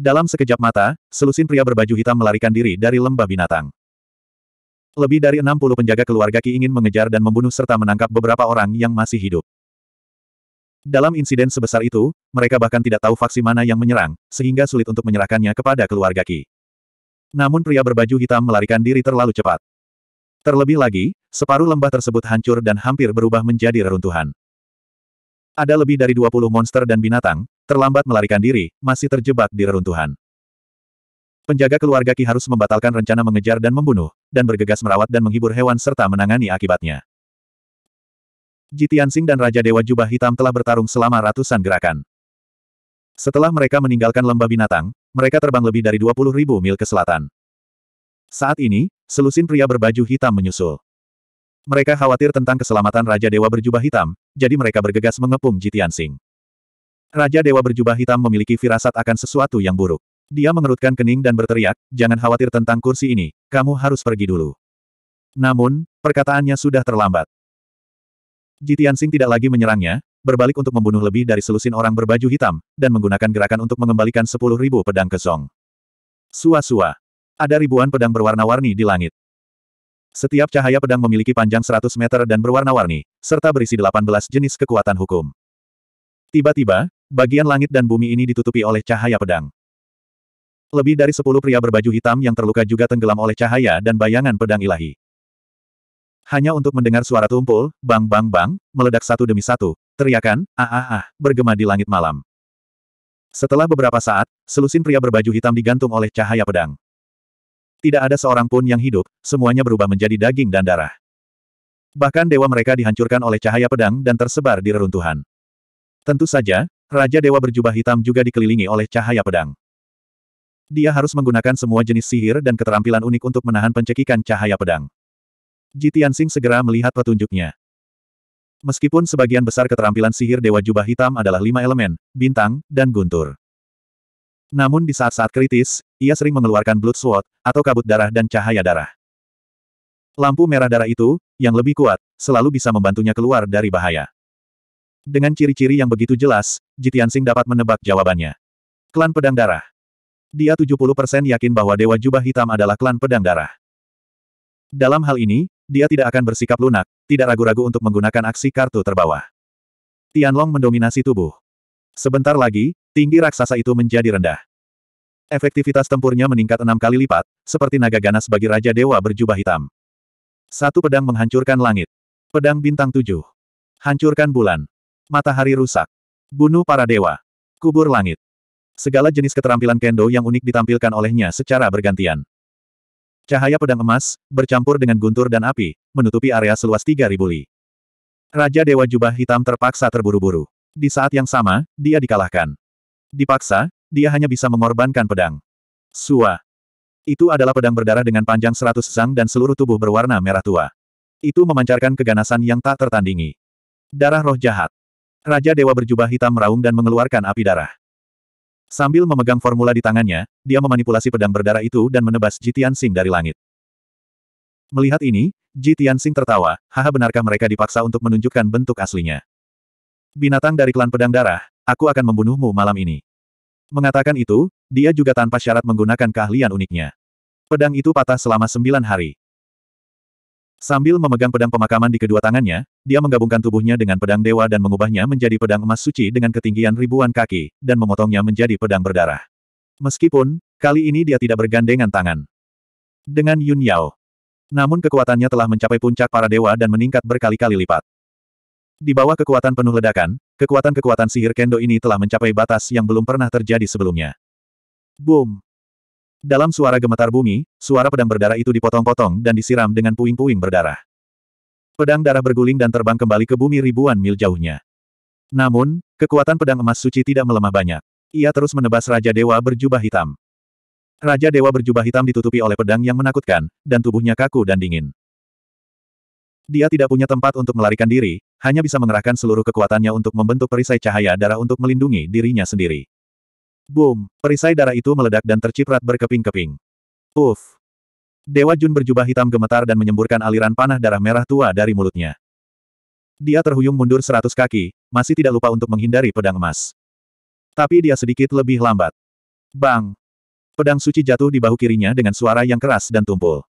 Dalam sekejap mata, selusin pria berbaju hitam melarikan diri dari lembah binatang. Lebih dari 60 penjaga keluarga Ki ingin mengejar dan membunuh serta menangkap beberapa orang yang masih hidup. Dalam insiden sebesar itu, mereka bahkan tidak tahu faksi mana yang menyerang, sehingga sulit untuk menyerahkannya kepada keluarga Ki. Namun pria berbaju hitam melarikan diri terlalu cepat. Terlebih lagi, separuh lembah tersebut hancur dan hampir berubah menjadi reruntuhan. Ada lebih dari 20 monster dan binatang, terlambat melarikan diri, masih terjebak di reruntuhan. Penjaga keluarga Ki harus membatalkan rencana mengejar dan membunuh, dan bergegas merawat dan menghibur hewan serta menangani akibatnya. Jitiansing dan Raja Dewa Jubah Hitam telah bertarung selama ratusan gerakan. Setelah mereka meninggalkan lembah binatang, mereka terbang lebih dari 20 ribu mil ke selatan. Saat ini, selusin pria berbaju hitam menyusul. Mereka khawatir tentang keselamatan Raja Dewa berjubah hitam, jadi mereka bergegas mengepung Jitiansing. Raja Dewa berjubah hitam memiliki firasat akan sesuatu yang buruk. Dia mengerutkan kening dan berteriak, jangan khawatir tentang kursi ini, kamu harus pergi dulu. Namun, perkataannya sudah terlambat. Jitian Sing tidak lagi menyerangnya, berbalik untuk membunuh lebih dari selusin orang berbaju hitam, dan menggunakan gerakan untuk mengembalikan sepuluh ribu pedang ke Song. Sua-sua. Ada ribuan pedang berwarna-warni di langit. Setiap cahaya pedang memiliki panjang 100 meter dan berwarna-warni, serta berisi 18 jenis kekuatan hukum. Tiba-tiba, Bagian langit dan bumi ini ditutupi oleh cahaya pedang. Lebih dari sepuluh pria berbaju hitam yang terluka juga tenggelam oleh cahaya dan bayangan pedang ilahi. Hanya untuk mendengar suara tumpul, bang bang bang, meledak satu demi satu, teriakan, ah ah ah, bergema di langit malam. Setelah beberapa saat, selusin pria berbaju hitam digantung oleh cahaya pedang. Tidak ada seorang pun yang hidup, semuanya berubah menjadi daging dan darah. Bahkan dewa mereka dihancurkan oleh cahaya pedang dan tersebar di reruntuhan. Tentu saja, Raja Dewa berjubah hitam juga dikelilingi oleh cahaya pedang. Dia harus menggunakan semua jenis sihir dan keterampilan unik untuk menahan pencekikan cahaya pedang. Jitian Sing segera melihat petunjuknya. Meskipun sebagian besar keterampilan sihir Dewa Jubah Hitam adalah lima elemen, bintang, dan guntur. Namun di saat-saat kritis, ia sering mengeluarkan blood sword, atau kabut darah dan cahaya darah. Lampu merah darah itu, yang lebih kuat, selalu bisa membantunya keluar dari bahaya. Dengan ciri-ciri yang begitu jelas, Jitiansing dapat menebak jawabannya. Klan Pedang Darah. Dia 70% yakin bahwa Dewa Jubah Hitam adalah klan Pedang Darah. Dalam hal ini, dia tidak akan bersikap lunak, tidak ragu-ragu untuk menggunakan aksi kartu terbawah. Tianlong mendominasi tubuh. Sebentar lagi, tinggi raksasa itu menjadi rendah. Efektivitas tempurnya meningkat enam kali lipat, seperti naga ganas bagi Raja Dewa berjubah hitam. Satu pedang menghancurkan langit. Pedang bintang tujuh. Hancurkan bulan. Matahari rusak. Bunuh para dewa. Kubur langit. Segala jenis keterampilan kendo yang unik ditampilkan olehnya secara bergantian. Cahaya pedang emas, bercampur dengan guntur dan api, menutupi area seluas 3.000 li. Raja Dewa Jubah Hitam terpaksa terburu-buru. Di saat yang sama, dia dikalahkan. Dipaksa, dia hanya bisa mengorbankan pedang. Sua. Itu adalah pedang berdarah dengan panjang 100 zang dan seluruh tubuh berwarna merah tua. Itu memancarkan keganasan yang tak tertandingi. Darah roh jahat. Raja Dewa berjubah hitam meraung dan mengeluarkan api darah. Sambil memegang formula di tangannya, dia memanipulasi pedang berdarah itu dan menebas Jitian Sing dari langit. Melihat ini, Jitian Sing tertawa, haha benarkah mereka dipaksa untuk menunjukkan bentuk aslinya. Binatang dari klan pedang darah, aku akan membunuhmu malam ini. Mengatakan itu, dia juga tanpa syarat menggunakan keahlian uniknya. Pedang itu patah selama sembilan hari. Sambil memegang pedang pemakaman di kedua tangannya, dia menggabungkan tubuhnya dengan pedang dewa dan mengubahnya menjadi pedang emas suci dengan ketinggian ribuan kaki, dan memotongnya menjadi pedang berdarah. Meskipun, kali ini dia tidak bergandengan tangan. Dengan Yun Yao. Namun kekuatannya telah mencapai puncak para dewa dan meningkat berkali-kali lipat. Di bawah kekuatan penuh ledakan, kekuatan-kekuatan sihir kendo ini telah mencapai batas yang belum pernah terjadi sebelumnya. Boom! Dalam suara gemetar bumi, suara pedang berdarah itu dipotong-potong dan disiram dengan puing-puing berdarah. Pedang darah berguling dan terbang kembali ke bumi ribuan mil jauhnya. Namun, kekuatan pedang emas suci tidak melemah banyak. Ia terus menebas Raja Dewa berjubah hitam. Raja Dewa berjubah hitam ditutupi oleh pedang yang menakutkan, dan tubuhnya kaku dan dingin. Dia tidak punya tempat untuk melarikan diri, hanya bisa mengerahkan seluruh kekuatannya untuk membentuk perisai cahaya darah untuk melindungi dirinya sendiri. Boom! Perisai darah itu meledak dan terciprat berkeping-keping. Uff! Dewa Jun berjubah hitam gemetar dan menyemburkan aliran panah darah merah tua dari mulutnya. Dia terhuyung mundur seratus kaki, masih tidak lupa untuk menghindari pedang emas. Tapi dia sedikit lebih lambat. Bang! Pedang suci jatuh di bahu kirinya dengan suara yang keras dan tumpul.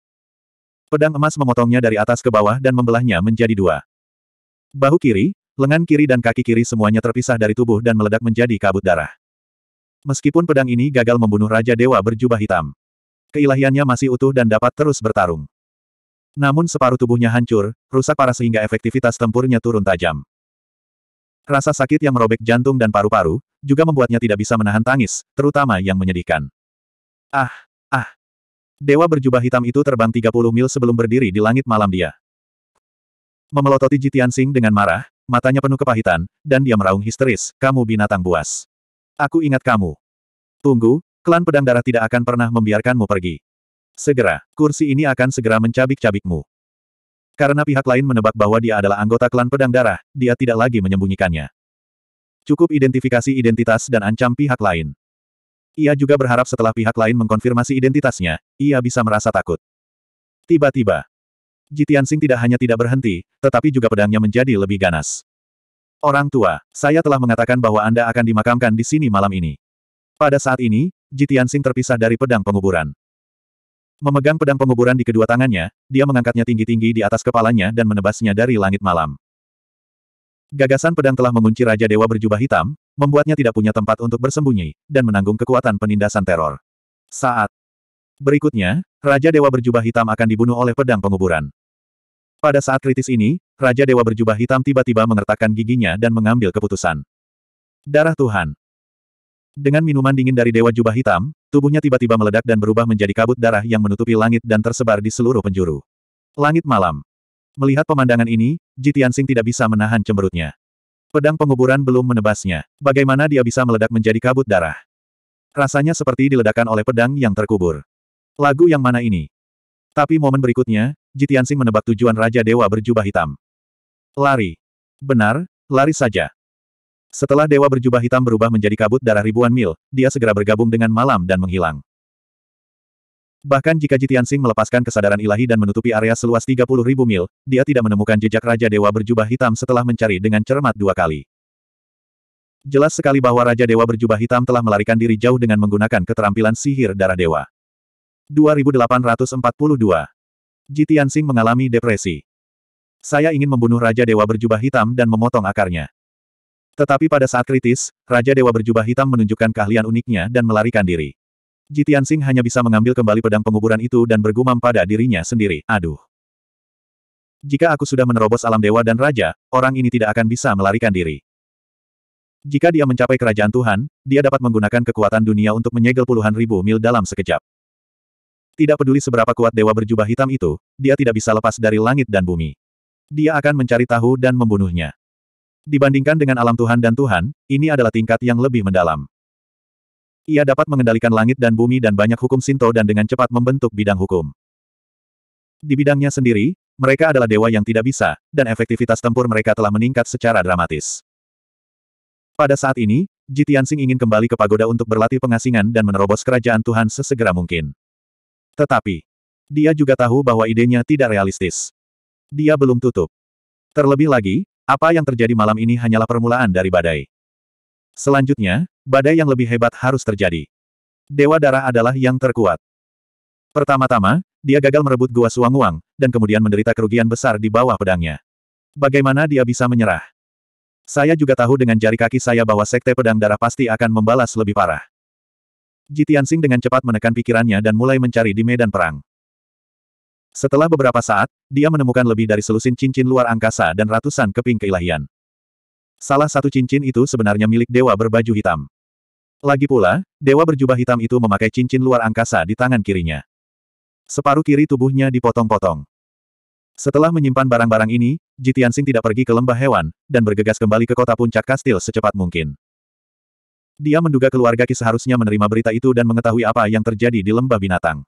Pedang emas memotongnya dari atas ke bawah dan membelahnya menjadi dua. Bahu kiri, lengan kiri dan kaki kiri semuanya terpisah dari tubuh dan meledak menjadi kabut darah. Meskipun pedang ini gagal membunuh Raja Dewa berjubah hitam. Keilahiannya masih utuh dan dapat terus bertarung. Namun separuh tubuhnya hancur, rusak parah sehingga efektivitas tempurnya turun tajam. Rasa sakit yang merobek jantung dan paru-paru, juga membuatnya tidak bisa menahan tangis, terutama yang menyedihkan. Ah, ah. Dewa berjubah hitam itu terbang 30 mil sebelum berdiri di langit malam dia. Memelototi Jitian Sing dengan marah, matanya penuh kepahitan, dan dia meraung histeris, kamu binatang buas. Aku ingat kamu. Tunggu, klan pedang darah tidak akan pernah membiarkanmu pergi. Segera, kursi ini akan segera mencabik-cabikmu. Karena pihak lain menebak bahwa dia adalah anggota klan pedang darah, dia tidak lagi menyembunyikannya. Cukup identifikasi identitas dan ancam pihak lain. Ia juga berharap setelah pihak lain mengkonfirmasi identitasnya, ia bisa merasa takut. Tiba-tiba, Jitian Sing tidak hanya tidak berhenti, tetapi juga pedangnya menjadi lebih ganas. Orang tua, saya telah mengatakan bahwa Anda akan dimakamkan di sini malam ini. Pada saat ini, Jitian Sing terpisah dari pedang penguburan. Memegang pedang penguburan di kedua tangannya, dia mengangkatnya tinggi-tinggi di atas kepalanya dan menebasnya dari langit malam. Gagasan pedang telah mengunci Raja Dewa berjubah hitam, membuatnya tidak punya tempat untuk bersembunyi, dan menanggung kekuatan penindasan teror. Saat berikutnya, Raja Dewa berjubah hitam akan dibunuh oleh pedang penguburan. Pada saat kritis ini, Raja Dewa berjubah hitam tiba-tiba mengertakkan giginya dan mengambil keputusan. Darah Tuhan. Dengan minuman dingin dari Dewa Jubah Hitam, tubuhnya tiba-tiba meledak dan berubah menjadi kabut darah yang menutupi langit dan tersebar di seluruh penjuru. Langit malam. Melihat pemandangan ini, Jitiansing tidak bisa menahan cemberutnya. Pedang penguburan belum menebasnya. Bagaimana dia bisa meledak menjadi kabut darah? Rasanya seperti diledakkan oleh pedang yang terkubur. Lagu yang mana ini? Tapi momen berikutnya, Jitiansing menebak tujuan Raja Dewa berjubah hitam. Lari. Benar, lari saja. Setelah dewa berjubah hitam berubah menjadi kabut darah ribuan mil, dia segera bergabung dengan malam dan menghilang. Bahkan jika Jitian Jitiansing melepaskan kesadaran ilahi dan menutupi area seluas ribu mil, dia tidak menemukan jejak Raja Dewa berjubah hitam setelah mencari dengan cermat dua kali. Jelas sekali bahwa Raja Dewa berjubah hitam telah melarikan diri jauh dengan menggunakan keterampilan sihir darah dewa. 2842. Jitian Jitiansing mengalami depresi. Saya ingin membunuh Raja Dewa berjubah hitam dan memotong akarnya. Tetapi pada saat kritis, Raja Dewa berjubah hitam menunjukkan keahlian uniknya dan melarikan diri. Jitian Singh hanya bisa mengambil kembali pedang penguburan itu dan bergumam pada dirinya sendiri, aduh. Jika aku sudah menerobos alam dewa dan raja, orang ini tidak akan bisa melarikan diri. Jika dia mencapai kerajaan Tuhan, dia dapat menggunakan kekuatan dunia untuk menyegel puluhan ribu mil dalam sekejap. Tidak peduli seberapa kuat dewa berjubah hitam itu, dia tidak bisa lepas dari langit dan bumi dia akan mencari tahu dan membunuhnya. Dibandingkan dengan alam Tuhan dan Tuhan, ini adalah tingkat yang lebih mendalam. Ia dapat mengendalikan langit dan bumi dan banyak hukum Sinto dan dengan cepat membentuk bidang hukum. Di bidangnya sendiri, mereka adalah dewa yang tidak bisa, dan efektivitas tempur mereka telah meningkat secara dramatis. Pada saat ini, Jitiansing ingin kembali ke pagoda untuk berlatih pengasingan dan menerobos kerajaan Tuhan sesegera mungkin. Tetapi, dia juga tahu bahwa idenya tidak realistis. Dia belum tutup. Terlebih lagi, apa yang terjadi malam ini hanyalah permulaan dari badai. Selanjutnya, badai yang lebih hebat harus terjadi. Dewa Darah adalah yang terkuat. Pertama-tama, dia gagal merebut Gua suang uang, dan kemudian menderita kerugian besar di bawah pedangnya. Bagaimana dia bisa menyerah? Saya juga tahu dengan jari kaki saya bahwa Sekte Pedang Darah pasti akan membalas lebih parah. Jitian Jitiansing dengan cepat menekan pikirannya dan mulai mencari di medan perang. Setelah beberapa saat, dia menemukan lebih dari selusin cincin luar angkasa dan ratusan keping keilahian. Salah satu cincin itu sebenarnya milik dewa berbaju hitam. Lagi pula, dewa berjubah hitam itu memakai cincin luar angkasa di tangan kirinya. Separuh kiri tubuhnya dipotong-potong. Setelah menyimpan barang-barang ini, Jitiansing tidak pergi ke lembah hewan, dan bergegas kembali ke kota puncak kastil secepat mungkin. Dia menduga keluarga Ki seharusnya menerima berita itu dan mengetahui apa yang terjadi di lembah binatang.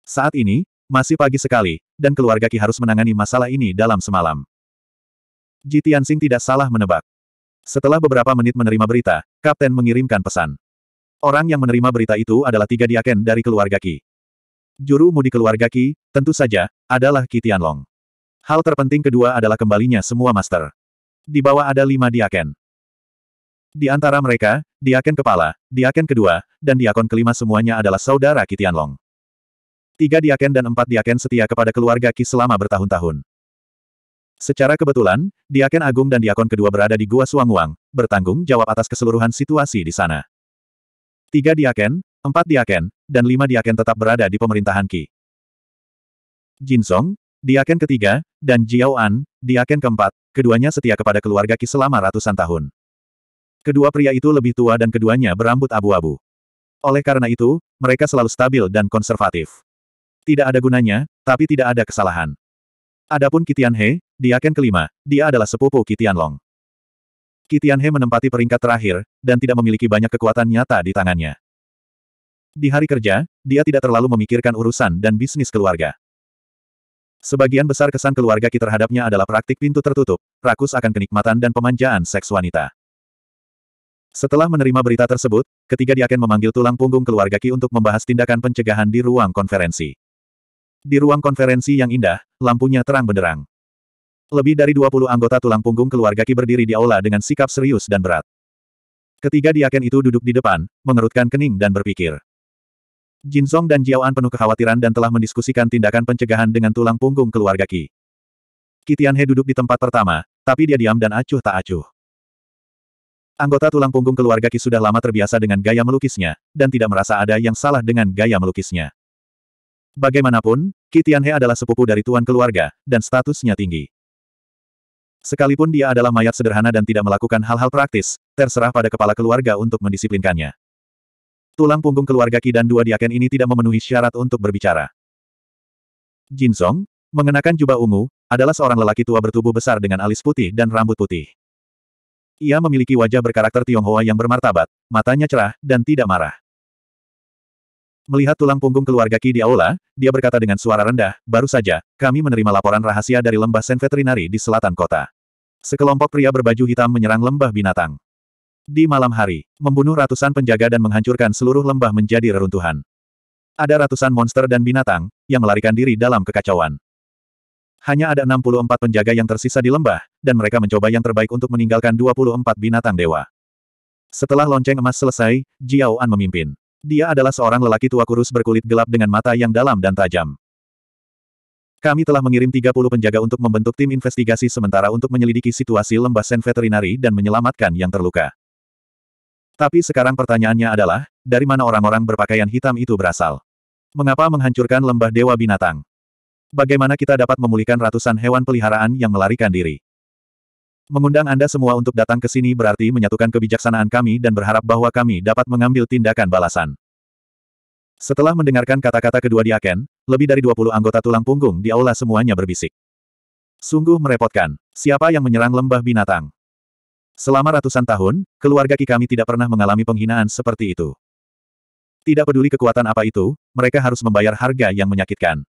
Saat ini, masih pagi sekali, dan keluarga Ki harus menangani masalah ini dalam semalam. Ji Tianxing tidak salah menebak. Setelah beberapa menit menerima berita, Kapten mengirimkan pesan. Orang yang menerima berita itu adalah tiga diaken dari keluarga Ki. Juru mudi keluarga Ki, tentu saja, adalah Ki Tianlong. Hal terpenting kedua adalah kembalinya semua master. Di bawah ada lima diaken. Di antara mereka, diaken kepala, diaken kedua, dan diakon kelima semuanya adalah saudara Ki Tianlong. Tiga diaken dan empat diaken setia kepada keluarga Qi selama bertahun-tahun. Secara kebetulan, diaken agung dan diakon kedua berada di Gua Suangwang, bertanggung jawab atas keseluruhan situasi di sana. Tiga diaken, empat diaken, dan lima diaken tetap berada di pemerintahan Ki. Jin Song, diaken ketiga, dan Jiao An, diaken keempat, keduanya setia kepada keluarga Qi selama ratusan tahun. Kedua pria itu lebih tua dan keduanya berambut abu-abu. Oleh karena itu, mereka selalu stabil dan konservatif. Tidak ada gunanya, tapi tidak ada kesalahan. Adapun Kitian He, Diaken kelima, dia adalah sepupu Kitian Long. Kitian He menempati peringkat terakhir, dan tidak memiliki banyak kekuatan nyata di tangannya. Di hari kerja, dia tidak terlalu memikirkan urusan dan bisnis keluarga. Sebagian besar kesan keluarga Ki terhadapnya adalah praktik pintu tertutup, rakus akan kenikmatan dan pemanjaan seks wanita. Setelah menerima berita tersebut, ketiga dia akan memanggil tulang punggung keluarga Ki untuk membahas tindakan pencegahan di ruang konferensi. Di ruang konferensi yang indah, lampunya terang benderang. Lebih dari 20 anggota tulang punggung keluarga Ki berdiri di aula dengan sikap serius dan berat. Ketiga diaken itu duduk di depan, mengerutkan kening dan berpikir. Jin Song dan Jiao An penuh kekhawatiran dan telah mendiskusikan tindakan pencegahan dengan tulang punggung keluarga Ki. Ki Tianhe duduk di tempat pertama, tapi dia diam dan acuh tak acuh. Anggota tulang punggung keluarga Ki sudah lama terbiasa dengan gaya melukisnya, dan tidak merasa ada yang salah dengan gaya melukisnya. Bagaimanapun, Kitianhe adalah sepupu dari tuan keluarga, dan statusnya tinggi. Sekalipun dia adalah mayat sederhana dan tidak melakukan hal-hal praktis, terserah pada kepala keluarga untuk mendisiplinkannya. Tulang punggung keluarga Ki dan dua diaken ini tidak memenuhi syarat untuk berbicara. Jin Song, mengenakan jubah ungu, adalah seorang lelaki tua bertubuh besar dengan alis putih dan rambut putih. Ia memiliki wajah berkarakter Tionghoa yang bermartabat, matanya cerah, dan tidak marah. Melihat tulang punggung keluarga Ki di aula, dia berkata dengan suara rendah, baru saja, kami menerima laporan rahasia dari lembah Sen Veterinari di selatan kota. Sekelompok pria berbaju hitam menyerang lembah binatang. Di malam hari, membunuh ratusan penjaga dan menghancurkan seluruh lembah menjadi reruntuhan. Ada ratusan monster dan binatang, yang melarikan diri dalam kekacauan. Hanya ada 64 penjaga yang tersisa di lembah, dan mereka mencoba yang terbaik untuk meninggalkan 24 binatang dewa. Setelah lonceng emas selesai, Jiao An memimpin. Dia adalah seorang lelaki tua kurus berkulit gelap dengan mata yang dalam dan tajam. Kami telah mengirim 30 penjaga untuk membentuk tim investigasi sementara untuk menyelidiki situasi lembah sen veterinari dan menyelamatkan yang terluka. Tapi sekarang pertanyaannya adalah, dari mana orang-orang berpakaian hitam itu berasal? Mengapa menghancurkan lembah dewa binatang? Bagaimana kita dapat memulihkan ratusan hewan peliharaan yang melarikan diri? Mengundang Anda semua untuk datang ke sini berarti menyatukan kebijaksanaan kami dan berharap bahwa kami dapat mengambil tindakan balasan. Setelah mendengarkan kata-kata kedua di Aken, lebih dari 20 anggota tulang punggung di aula semuanya berbisik. Sungguh merepotkan. Siapa yang menyerang lembah binatang? Selama ratusan tahun, keluarga Ki kami tidak pernah mengalami penghinaan seperti itu. Tidak peduli kekuatan apa itu, mereka harus membayar harga yang menyakitkan.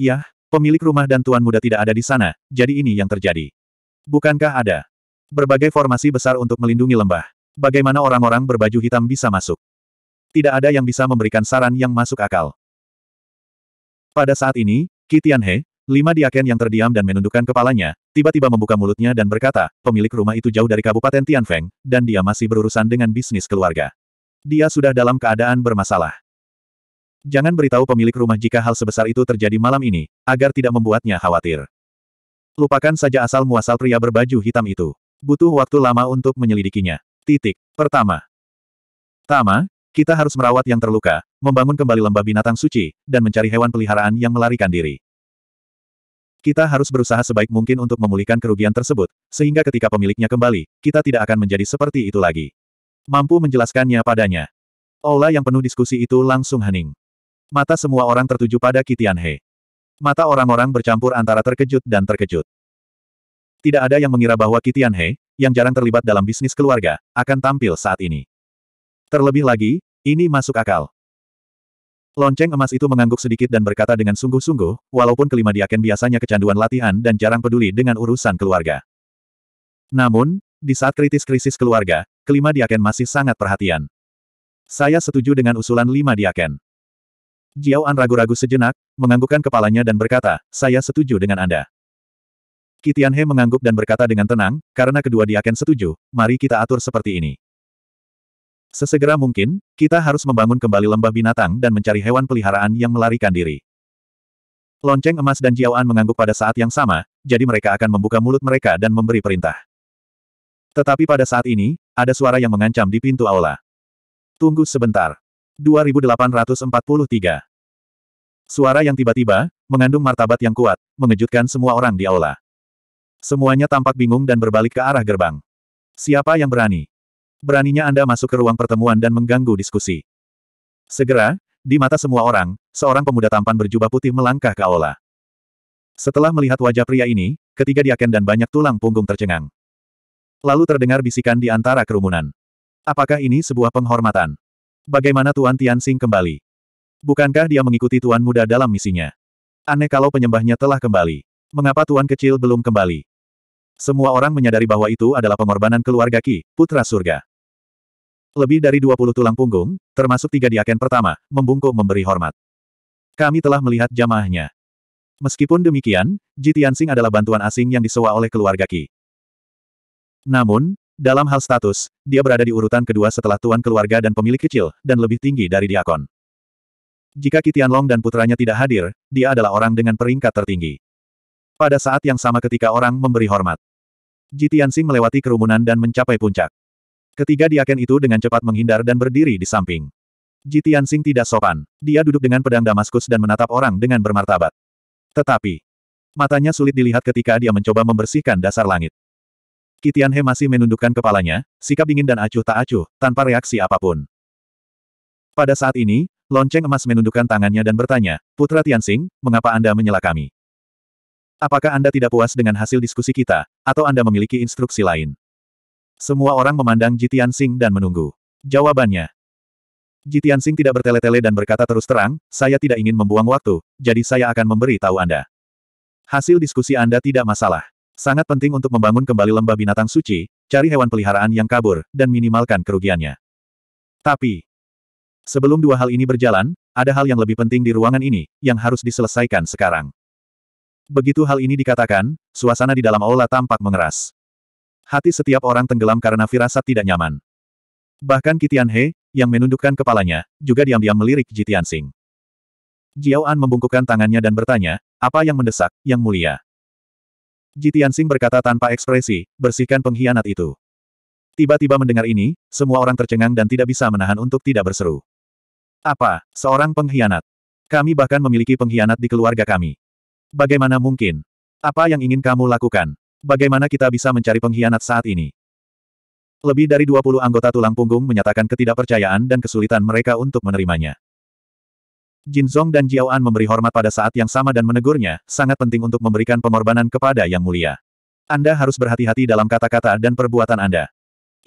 Yah, pemilik rumah dan tuan muda tidak ada di sana, jadi ini yang terjadi. Bukankah ada berbagai formasi besar untuk melindungi lembah? Bagaimana orang-orang berbaju hitam bisa masuk? Tidak ada yang bisa memberikan saran yang masuk akal. Pada saat ini, Qi Tianhe, lima diaken yang terdiam dan menundukkan kepalanya, tiba-tiba membuka mulutnya dan berkata, pemilik rumah itu jauh dari Kabupaten Tianfeng, dan dia masih berurusan dengan bisnis keluarga. Dia sudah dalam keadaan bermasalah. Jangan beritahu pemilik rumah jika hal sebesar itu terjadi malam ini, agar tidak membuatnya khawatir. Lupakan saja asal-muasal pria berbaju hitam itu. Butuh waktu lama untuk menyelidikinya. Titik. Pertama. Tama, kita harus merawat yang terluka, membangun kembali lembah binatang suci, dan mencari hewan peliharaan yang melarikan diri. Kita harus berusaha sebaik mungkin untuk memulihkan kerugian tersebut, sehingga ketika pemiliknya kembali, kita tidak akan menjadi seperti itu lagi. Mampu menjelaskannya padanya. Ola yang penuh diskusi itu langsung hening. Mata semua orang tertuju pada Kitian He. Mata orang-orang bercampur antara terkejut dan terkejut. Tidak ada yang mengira bahwa Kitian He, yang jarang terlibat dalam bisnis keluarga, akan tampil saat ini. Terlebih lagi, ini masuk akal. Lonceng emas itu mengangguk sedikit dan berkata dengan sungguh-sungguh, walaupun kelima diaken biasanya kecanduan latihan dan jarang peduli dengan urusan keluarga. Namun, di saat kritis-krisis keluarga, kelima diaken masih sangat perhatian. Saya setuju dengan usulan lima diaken. An ragu-ragu sejenak, menganggukkan kepalanya dan berkata, saya setuju dengan Anda. Kitianhe mengangguk dan berkata dengan tenang, karena kedua diaken setuju, mari kita atur seperti ini. Sesegera mungkin, kita harus membangun kembali lembah binatang dan mencari hewan peliharaan yang melarikan diri. Lonceng emas dan An mengangguk pada saat yang sama, jadi mereka akan membuka mulut mereka dan memberi perintah. Tetapi pada saat ini, ada suara yang mengancam di pintu aula. Tunggu sebentar. 2843. Suara yang tiba-tiba, mengandung martabat yang kuat, mengejutkan semua orang di aula. Semuanya tampak bingung dan berbalik ke arah gerbang. Siapa yang berani? Beraninya Anda masuk ke ruang pertemuan dan mengganggu diskusi. Segera, di mata semua orang, seorang pemuda tampan berjubah putih melangkah ke aula. Setelah melihat wajah pria ini, ketiga diaken dan banyak tulang punggung tercengang. Lalu terdengar bisikan di antara kerumunan. Apakah ini sebuah penghormatan? Bagaimana Tuan Tianxing kembali? Bukankah dia mengikuti Tuan Muda dalam misinya? Aneh kalau penyembahnya telah kembali. Mengapa Tuan Kecil belum kembali? Semua orang menyadari bahwa itu adalah pengorbanan keluarga Ki, putra surga. Lebih dari 20 tulang punggung, termasuk tiga diaken pertama, membungkuk memberi hormat. Kami telah melihat jamaahnya. Meskipun demikian, Ji Tianxing adalah bantuan asing yang disewa oleh keluarga Ki. Namun, dalam hal status, dia berada di urutan kedua setelah tuan keluarga dan pemilik kecil, dan lebih tinggi dari diakon. Jika Kitian Long dan putranya tidak hadir, dia adalah orang dengan peringkat tertinggi. Pada saat yang sama ketika orang memberi hormat, Sing melewati kerumunan dan mencapai puncak. Ketiga diaken itu dengan cepat menghindar dan berdiri di samping. Sing tidak sopan. Dia duduk dengan pedang Damaskus dan menatap orang dengan bermartabat. Tetapi, matanya sulit dilihat ketika dia mencoba membersihkan dasar langit. Kitianhe masih menundukkan kepalanya, sikap dingin dan acuh tak acuh, tanpa reaksi apapun. Pada saat ini, lonceng emas menundukkan tangannya dan bertanya, Putra Tianxing, mengapa Anda menyela kami? Apakah Anda tidak puas dengan hasil diskusi kita, atau Anda memiliki instruksi lain? Semua orang memandang Jitianxing Tianxing dan menunggu. Jawabannya. Jitianxing Tianxing tidak bertele-tele dan berkata terus terang, saya tidak ingin membuang waktu, jadi saya akan memberi tahu Anda. Hasil diskusi Anda tidak masalah. Sangat penting untuk membangun kembali lembah binatang suci, cari hewan peliharaan yang kabur, dan minimalkan kerugiannya. Tapi, sebelum dua hal ini berjalan, ada hal yang lebih penting di ruangan ini, yang harus diselesaikan sekarang. Begitu hal ini dikatakan, suasana di dalam aula tampak mengeras. Hati setiap orang tenggelam karena firasat tidak nyaman. Bahkan Kitian He, yang menundukkan kepalanya, juga diam-diam melirik Jitian Sing. Jiao An membungkukkan tangannya dan bertanya, apa yang mendesak, yang mulia? Jitian Sing berkata tanpa ekspresi, bersihkan pengkhianat itu. Tiba-tiba mendengar ini, semua orang tercengang dan tidak bisa menahan untuk tidak berseru. Apa, seorang pengkhianat? Kami bahkan memiliki pengkhianat di keluarga kami. Bagaimana mungkin? Apa yang ingin kamu lakukan? Bagaimana kita bisa mencari pengkhianat saat ini? Lebih dari 20 anggota tulang punggung menyatakan ketidakpercayaan dan kesulitan mereka untuk menerimanya. Jin Zong dan Jiao An memberi hormat pada saat yang sama dan menegurnya, sangat penting untuk memberikan pengorbanan kepada Yang Mulia. Anda harus berhati-hati dalam kata-kata dan perbuatan Anda.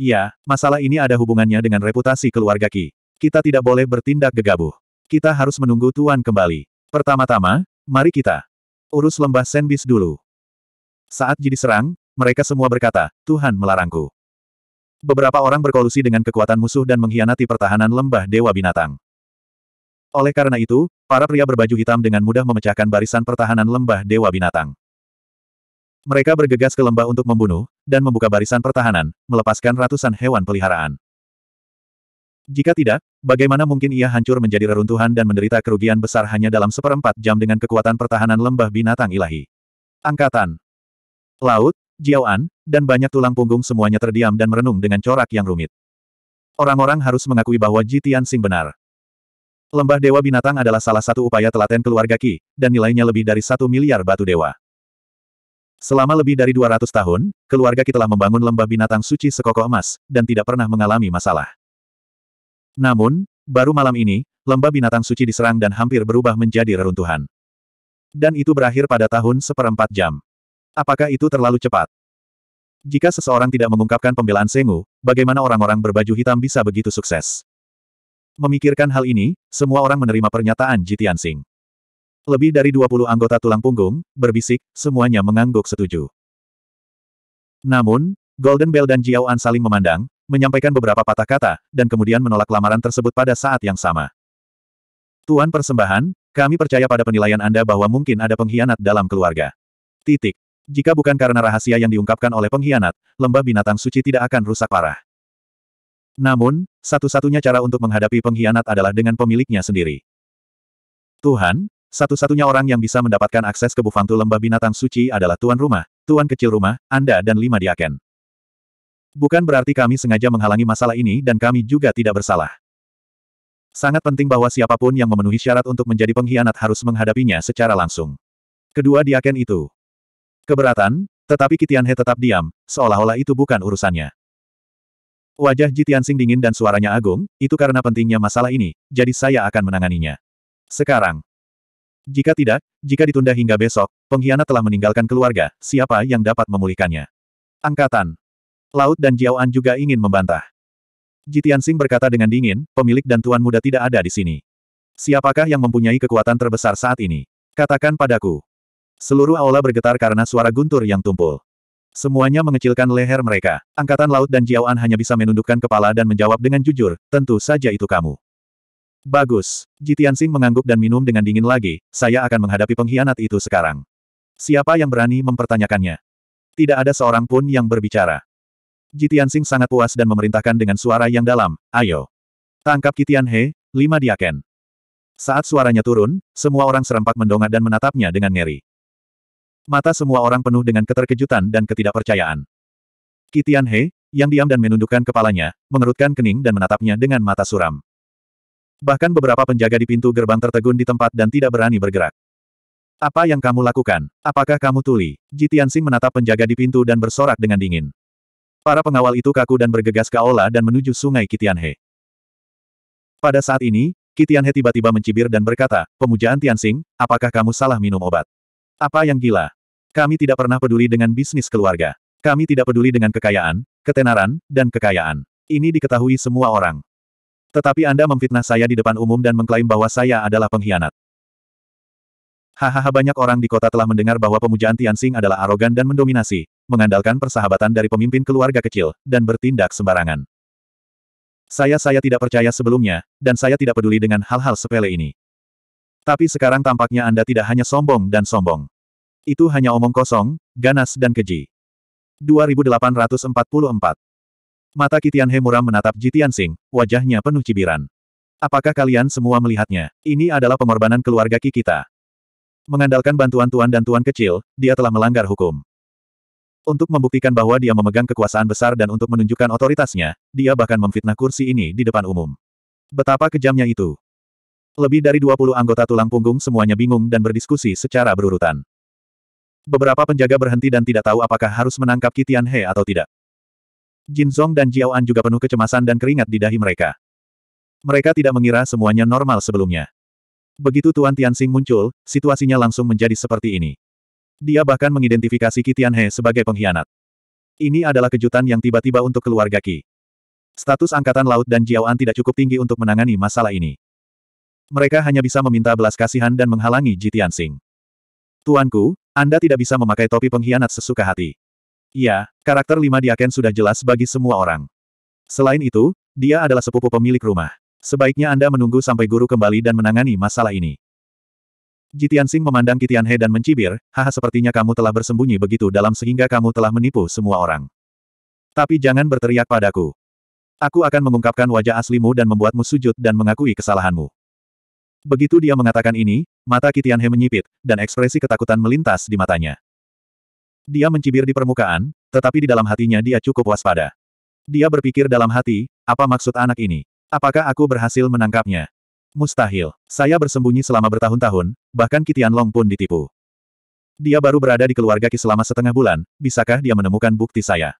Iya, masalah ini ada hubungannya dengan reputasi keluarga Qi. Kita tidak boleh bertindak gegabah. Kita harus menunggu Tuan kembali. Pertama-tama, mari kita urus lembah Senbis dulu. Saat jadi serang, mereka semua berkata, Tuhan melarangku. Beberapa orang berkolusi dengan kekuatan musuh dan mengkhianati pertahanan lembah Dewa Binatang. Oleh karena itu, para pria berbaju hitam dengan mudah memecahkan barisan pertahanan lembah Dewa Binatang. Mereka bergegas ke lembah untuk membunuh, dan membuka barisan pertahanan, melepaskan ratusan hewan peliharaan. Jika tidak, bagaimana mungkin ia hancur menjadi reruntuhan dan menderita kerugian besar hanya dalam seperempat jam dengan kekuatan pertahanan lembah binatang ilahi? Angkatan Laut, Jiaoan, dan banyak tulang punggung semuanya terdiam dan merenung dengan corak yang rumit. Orang-orang harus mengakui bahwa Jitian Sing benar. Lembah Dewa Binatang adalah salah satu upaya telaten keluarga Ki, dan nilainya lebih dari satu miliar batu dewa. Selama lebih dari 200 tahun, keluarga Ki telah membangun lembah binatang suci sekokoh emas, dan tidak pernah mengalami masalah. Namun, baru malam ini, lembah binatang suci diserang dan hampir berubah menjadi reruntuhan. Dan itu berakhir pada tahun seperempat jam. Apakah itu terlalu cepat? Jika seseorang tidak mengungkapkan pembelaan Sengu, bagaimana orang-orang berbaju hitam bisa begitu sukses? Memikirkan hal ini, semua orang menerima pernyataan Jitian Sing. Lebih dari 20 anggota tulang punggung, berbisik, semuanya mengangguk setuju. Namun, Golden Bell dan Jiao An saling memandang, menyampaikan beberapa patah kata, dan kemudian menolak lamaran tersebut pada saat yang sama. Tuan Persembahan, kami percaya pada penilaian Anda bahwa mungkin ada pengkhianat dalam keluarga. Titik. Jika bukan karena rahasia yang diungkapkan oleh pengkhianat, lembah binatang suci tidak akan rusak parah. Namun, satu-satunya cara untuk menghadapi pengkhianat adalah dengan pemiliknya sendiri. Tuhan, satu-satunya orang yang bisa mendapatkan akses ke Bufantu Lembah Binatang Suci adalah Tuan Rumah, Tuan Kecil Rumah, Anda dan lima diaken. Bukan berarti kami sengaja menghalangi masalah ini dan kami juga tidak bersalah. Sangat penting bahwa siapapun yang memenuhi syarat untuk menjadi pengkhianat harus menghadapinya secara langsung. Kedua diaken itu keberatan, tetapi Kitianhe tetap diam, seolah-olah itu bukan urusannya. Wajah Jitiansing dingin dan suaranya agung, itu karena pentingnya masalah ini, jadi saya akan menanganinya. Sekarang. Jika tidak, jika ditunda hingga besok, pengkhianat telah meninggalkan keluarga, siapa yang dapat memulihkannya? Angkatan. Laut dan Jiaoan juga ingin membantah. Jitiansing berkata dengan dingin, pemilik dan tuan muda tidak ada di sini. Siapakah yang mempunyai kekuatan terbesar saat ini? Katakan padaku. Seluruh aula bergetar karena suara guntur yang tumpul. Semuanya mengecilkan leher mereka. Angkatan Laut dan Jiaoan hanya bisa menundukkan kepala dan menjawab dengan jujur, tentu saja itu kamu. Bagus. Jitiansing mengangguk dan minum dengan dingin lagi, saya akan menghadapi pengkhianat itu sekarang. Siapa yang berani mempertanyakannya? Tidak ada seorang pun yang berbicara. Jitiansing sangat puas dan memerintahkan dengan suara yang dalam, ayo. Tangkap Kitian He, lima diaken. Saat suaranya turun, semua orang serempak mendongak dan menatapnya dengan ngeri. Mata semua orang penuh dengan keterkejutan dan ketidakpercayaan. Kitian He, yang diam dan menundukkan kepalanya, mengerutkan kening dan menatapnya dengan mata suram. Bahkan beberapa penjaga di pintu gerbang tertegun di tempat dan tidak berani bergerak. Apa yang kamu lakukan? Apakah kamu tuli? Jitian Sing menatap penjaga di pintu dan bersorak dengan dingin. Para pengawal itu kaku dan bergegas ke aula dan menuju sungai Kitian He. Pada saat ini, Kitian He tiba-tiba mencibir dan berkata, Pemujaan Tianxing, apakah kamu salah minum obat? Apa yang gila? Kami tidak pernah peduli dengan bisnis keluarga. Kami tidak peduli dengan kekayaan, ketenaran, dan kekayaan. Ini diketahui semua orang. Tetapi Anda memfitnah saya di depan umum dan mengklaim bahwa saya adalah pengkhianat. Hahaha banyak orang di kota telah mendengar bahwa pemujaan Tianxing adalah arogan dan mendominasi, mengandalkan persahabatan dari pemimpin keluarga kecil, dan bertindak sembarangan. Saya-saya tidak percaya sebelumnya, dan saya tidak peduli dengan hal-hal sepele ini. Tapi sekarang tampaknya Anda tidak hanya sombong dan sombong. Itu hanya omong kosong, ganas dan keji. 2844 Mata Kitian muram menatap Jitian Sing, wajahnya penuh cibiran. Apakah kalian semua melihatnya? Ini adalah pengorbanan keluarga Ki kita. Mengandalkan bantuan tuan dan tuan kecil, dia telah melanggar hukum. Untuk membuktikan bahwa dia memegang kekuasaan besar dan untuk menunjukkan otoritasnya, dia bahkan memfitnah kursi ini di depan umum. Betapa kejamnya itu. Lebih dari 20 anggota tulang punggung semuanya bingung dan berdiskusi secara berurutan. Beberapa penjaga berhenti dan tidak tahu apakah harus menangkap Kitian He atau tidak. Jin Zong dan Jiao An juga penuh kecemasan dan keringat di dahi mereka. Mereka tidak mengira semuanya normal sebelumnya. Begitu Tuan Tianxing muncul, situasinya langsung menjadi seperti ini. Dia bahkan mengidentifikasi Kitian He sebagai pengkhianat. Ini adalah kejutan yang tiba-tiba untuk keluarga Ki. Status Angkatan Laut dan Jiao An tidak cukup tinggi untuk menangani masalah ini. Mereka hanya bisa meminta belas kasihan dan menghalangi Ji Tianxing. Tuanku, Anda tidak bisa memakai topi pengkhianat sesuka hati. Ya, karakter lima diaken sudah jelas bagi semua orang. Selain itu, dia adalah sepupu pemilik rumah. Sebaiknya Anda menunggu sampai guru kembali dan menangani masalah ini. Jitian Sing memandang Kitian He dan mencibir, haha sepertinya kamu telah bersembunyi begitu dalam sehingga kamu telah menipu semua orang. Tapi jangan berteriak padaku. Aku akan mengungkapkan wajah aslimu dan membuatmu sujud dan mengakui kesalahanmu. Begitu dia mengatakan ini, mata Kitian He menyipit, dan ekspresi ketakutan melintas di matanya. Dia mencibir di permukaan, tetapi di dalam hatinya dia cukup waspada. Dia berpikir dalam hati, apa maksud anak ini? Apakah aku berhasil menangkapnya? Mustahil. Saya bersembunyi selama bertahun-tahun, bahkan Kitian Long pun ditipu. Dia baru berada di keluarga Ki selama setengah bulan, bisakah dia menemukan bukti saya?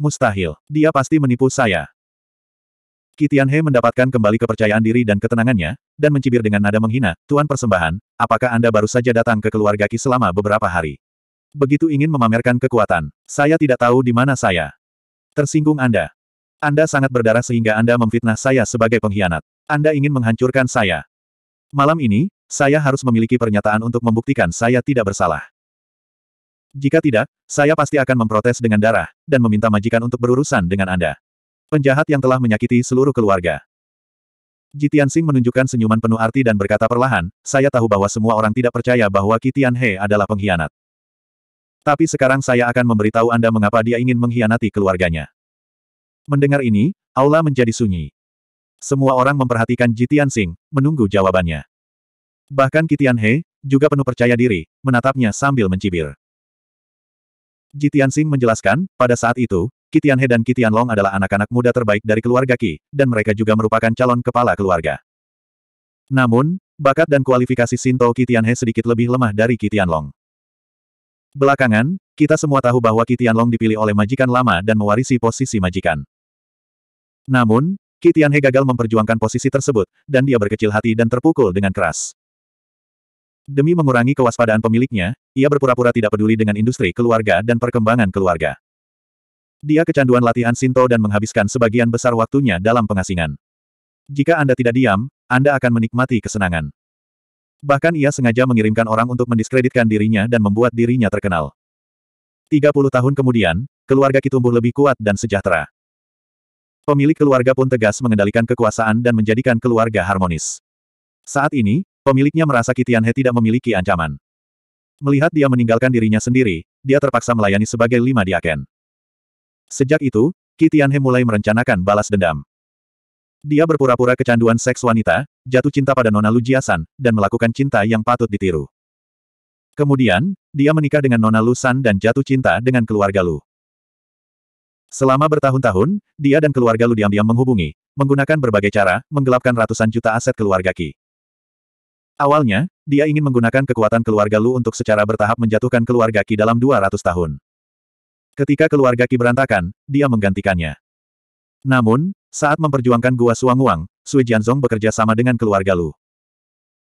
Mustahil. Dia pasti menipu saya. Kitian He mendapatkan kembali kepercayaan diri dan ketenangannya, dan mencibir dengan nada menghina, Tuan Persembahan, apakah Anda baru saja datang ke keluarga Ki selama beberapa hari? Begitu ingin memamerkan kekuatan, saya tidak tahu di mana saya. Tersinggung Anda. Anda sangat berdarah sehingga Anda memfitnah saya sebagai pengkhianat. Anda ingin menghancurkan saya. Malam ini, saya harus memiliki pernyataan untuk membuktikan saya tidak bersalah. Jika tidak, saya pasti akan memprotes dengan darah, dan meminta majikan untuk berurusan dengan Anda. Penjahat yang telah menyakiti seluruh keluarga. Jitian Sing menunjukkan senyuman penuh arti dan berkata perlahan, saya tahu bahwa semua orang tidak percaya bahwa Kitian He adalah pengkhianat. Tapi sekarang saya akan memberitahu Anda mengapa dia ingin mengkhianati keluarganya. Mendengar ini, aula menjadi sunyi. Semua orang memperhatikan Jitian Sing, menunggu jawabannya. Bahkan Kitian He, juga penuh percaya diri, menatapnya sambil mencibir. Jitian Sing menjelaskan, pada saat itu, Kitianhe He dan Kitian Long adalah anak-anak muda terbaik dari keluarga Ki, dan mereka juga merupakan calon kepala keluarga. Namun, bakat dan kualifikasi Sinto Kitianhe He sedikit lebih lemah dari Kitian Long. Belakangan, kita semua tahu bahwa Kitian Long dipilih oleh majikan lama dan mewarisi posisi majikan. Namun, Kitianhe He gagal memperjuangkan posisi tersebut, dan dia berkecil hati dan terpukul dengan keras. Demi mengurangi kewaspadaan pemiliknya, ia berpura-pura tidak peduli dengan industri keluarga dan perkembangan keluarga. Dia kecanduan latihan Sinto dan menghabiskan sebagian besar waktunya dalam pengasingan. Jika Anda tidak diam, Anda akan menikmati kesenangan. Bahkan ia sengaja mengirimkan orang untuk mendiskreditkan dirinya dan membuat dirinya terkenal. 30 tahun kemudian, keluarga Kitumbuh lebih kuat dan sejahtera. Pemilik keluarga pun tegas mengendalikan kekuasaan dan menjadikan keluarga harmonis. Saat ini, pemiliknya merasa Kitianhe tidak memiliki ancaman. Melihat dia meninggalkan dirinya sendiri, dia terpaksa melayani sebagai lima diaken. Sejak itu, Kitianhe mulai merencanakan balas dendam. Dia berpura-pura kecanduan seks wanita, jatuh cinta pada Nona Lu Jiasan, dan melakukan cinta yang patut ditiru. Kemudian, dia menikah dengan Nona Lu San dan jatuh cinta dengan keluarga Lu. Selama bertahun-tahun, dia dan keluarga Lu diam-diam menghubungi, menggunakan berbagai cara, menggelapkan ratusan juta aset keluarga Ki. Awalnya, dia ingin menggunakan kekuatan keluarga Lu untuk secara bertahap menjatuhkan keluarga Ki dalam 200 tahun. Ketika keluarga Ki berantakan, dia menggantikannya. Namun, saat memperjuangkan Gua Suanguang, Sui Jianzong bekerja sama dengan keluarga Lu.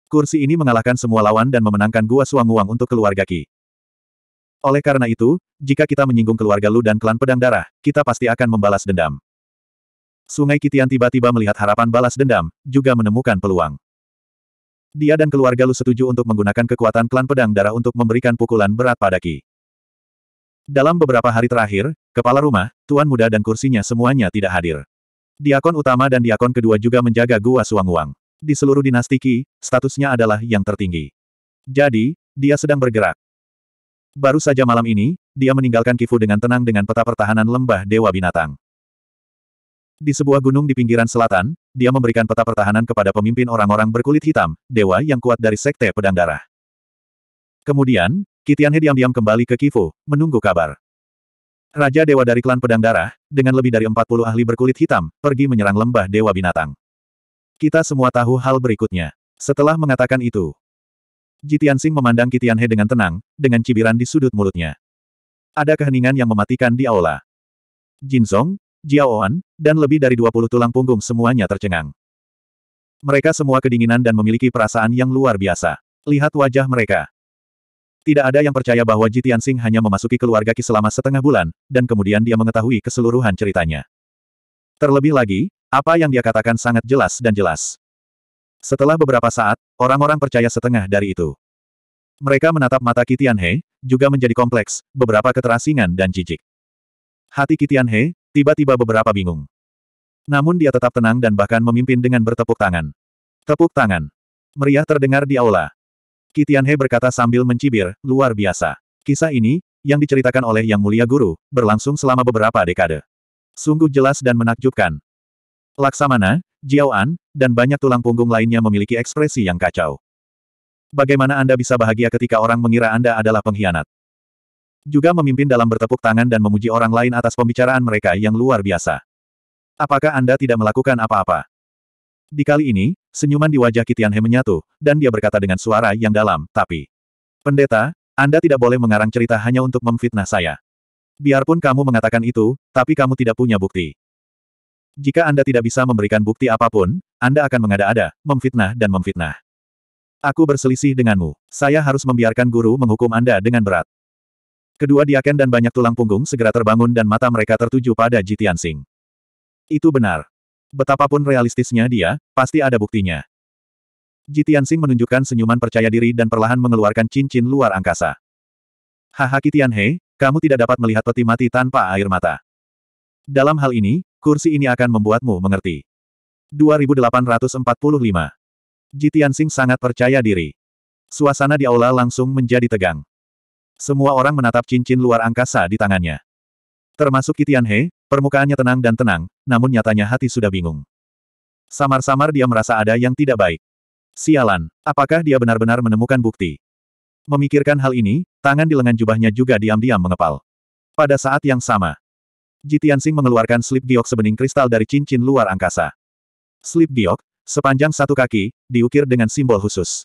Kursi ini mengalahkan semua lawan dan memenangkan Gua Suanguang untuk keluarga Ki. Oleh karena itu, jika kita menyinggung keluarga Lu dan klan pedang darah, kita pasti akan membalas dendam. Sungai Kitian tiba-tiba melihat harapan balas dendam, juga menemukan peluang. Dia dan keluarga Lu setuju untuk menggunakan kekuatan klan pedang darah untuk memberikan pukulan berat pada Ki. Dalam beberapa hari terakhir, kepala rumah, tuan muda dan kursinya semuanya tidak hadir. Diakon utama dan diakon kedua juga menjaga gua suang uang. Di seluruh dinasti Qi, statusnya adalah yang tertinggi. Jadi, dia sedang bergerak. Baru saja malam ini, dia meninggalkan Kifu dengan tenang dengan peta pertahanan lembah Dewa Binatang. Di sebuah gunung di pinggiran selatan, dia memberikan peta pertahanan kepada pemimpin orang-orang berkulit hitam, dewa yang kuat dari Sekte Pedang Darah. Kemudian, Kitianhe diam-diam kembali ke Kifu, menunggu kabar. Raja Dewa dari klan Pedang Darah, dengan lebih dari 40 ahli berkulit hitam, pergi menyerang lembah Dewa Binatang. Kita semua tahu hal berikutnya. Setelah mengatakan itu, Jitian Sing memandang Kitianhe dengan tenang, dengan cibiran di sudut mulutnya. Ada keheningan yang mematikan di aula. Jin Song, Jiaoan, dan lebih dari 20 tulang punggung semuanya tercengang. Mereka semua kedinginan dan memiliki perasaan yang luar biasa. Lihat wajah mereka. Tidak ada yang percaya bahwa Ji Tianxing hanya memasuki keluarga Ki selama setengah bulan, dan kemudian dia mengetahui keseluruhan ceritanya. Terlebih lagi, apa yang dia katakan sangat jelas dan jelas. Setelah beberapa saat, orang-orang percaya setengah dari itu. Mereka menatap mata Kitian Tianhe, juga menjadi kompleks, beberapa keterasingan dan jijik. Hati Kitian Tianhe, tiba-tiba beberapa bingung. Namun dia tetap tenang dan bahkan memimpin dengan bertepuk tangan. Tepuk tangan. Meriah terdengar di aula. Kitian He berkata sambil mencibir, luar biasa. Kisah ini, yang diceritakan oleh Yang Mulia Guru, berlangsung selama beberapa dekade. Sungguh jelas dan menakjubkan. Laksamana, Jiaoan, dan banyak tulang punggung lainnya memiliki ekspresi yang kacau. Bagaimana Anda bisa bahagia ketika orang mengira Anda adalah pengkhianat? Juga memimpin dalam bertepuk tangan dan memuji orang lain atas pembicaraan mereka yang luar biasa. Apakah Anda tidak melakukan apa-apa? Di kali ini, Senyuman di wajah Kitianhe menyatu, dan dia berkata dengan suara yang dalam, tapi... Pendeta, Anda tidak boleh mengarang cerita hanya untuk memfitnah saya. Biarpun kamu mengatakan itu, tapi kamu tidak punya bukti. Jika Anda tidak bisa memberikan bukti apapun, Anda akan mengada-ada, memfitnah dan memfitnah. Aku berselisih denganmu. Saya harus membiarkan guru menghukum Anda dengan berat. Kedua diaken dan banyak tulang punggung segera terbangun dan mata mereka tertuju pada Jitian Singh. Itu benar. Betapapun realistisnya dia, pasti ada buktinya. Jitiansing menunjukkan senyuman percaya diri dan perlahan mengeluarkan cincin luar angkasa. Haha Kitianhe, kamu tidak dapat melihat peti mati tanpa air mata. Dalam hal ini, kursi ini akan membuatmu mengerti. 2845 Jitiansing sangat percaya diri. Suasana di aula langsung menjadi tegang. Semua orang menatap cincin luar angkasa di tangannya. Termasuk Kitianhe, Permukaannya tenang dan tenang, namun nyatanya hati sudah bingung. Samar-samar dia merasa ada yang tidak baik. Sialan, apakah dia benar-benar menemukan bukti? Memikirkan hal ini, tangan di lengan jubahnya juga diam-diam mengepal. Pada saat yang sama, Jitiansing mengeluarkan slip giok sebening kristal dari cincin luar angkasa. Slip giok, sepanjang satu kaki, diukir dengan simbol khusus.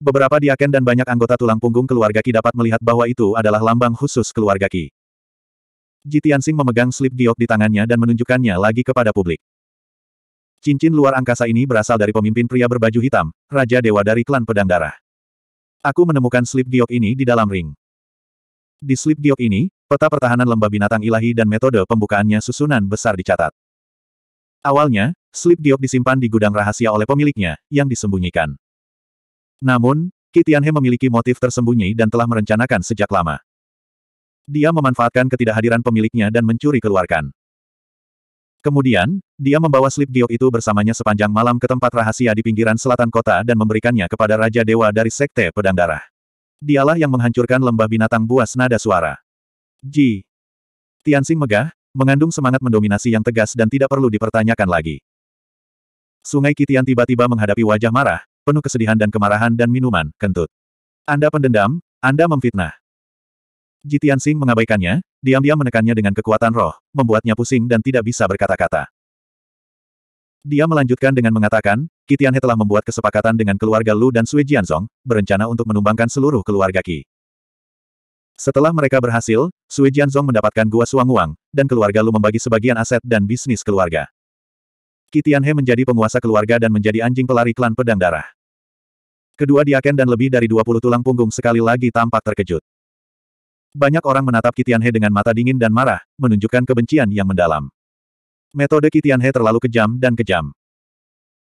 Beberapa diaken dan banyak anggota tulang punggung keluarga Ki dapat melihat bahwa itu adalah lambang khusus keluarga Ki. Jitian Tianxing memegang slip giok di tangannya dan menunjukkannya lagi kepada publik. Cincin luar angkasa ini berasal dari pemimpin pria berbaju hitam, Raja Dewa dari klan Pedang Darah. Aku menemukan slip giok ini di dalam ring. Di slip giok ini, peta pertahanan lembah binatang ilahi dan metode pembukaannya susunan besar dicatat. Awalnya, slip giok disimpan di gudang rahasia oleh pemiliknya, yang disembunyikan. Namun, Kitian He memiliki motif tersembunyi dan telah merencanakan sejak lama. Dia memanfaatkan ketidakhadiran pemiliknya dan mencuri keluarkan. Kemudian, dia membawa slip giok itu bersamanya sepanjang malam ke tempat rahasia di pinggiran selatan kota dan memberikannya kepada Raja Dewa dari Sekte Pedang Darah. Dialah yang menghancurkan lembah binatang buas nada suara. Ji. Tianxing megah, mengandung semangat mendominasi yang tegas dan tidak perlu dipertanyakan lagi. Sungai Kitian tiba-tiba menghadapi wajah marah, penuh kesedihan dan kemarahan dan minuman, kentut. Anda pendendam, Anda memfitnah. Jitian Sing mengabaikannya, diam-diam menekannya dengan kekuatan roh, membuatnya pusing dan tidak bisa berkata-kata. Dia melanjutkan dengan mengatakan, Kitian He telah membuat kesepakatan dengan keluarga Lu dan Sui Jianzong, berencana untuk menumbangkan seluruh keluarga Qi. Setelah mereka berhasil, Sui Jianzong mendapatkan Gua suang uang, dan keluarga Lu membagi sebagian aset dan bisnis keluarga. Kitian He menjadi penguasa keluarga dan menjadi anjing pelari klan pedang darah. Kedua Diaken dan lebih dari 20 tulang punggung sekali lagi tampak terkejut. Banyak orang menatap Kitian He dengan mata dingin dan marah, menunjukkan kebencian yang mendalam. Metode Kitian He terlalu kejam dan kejam.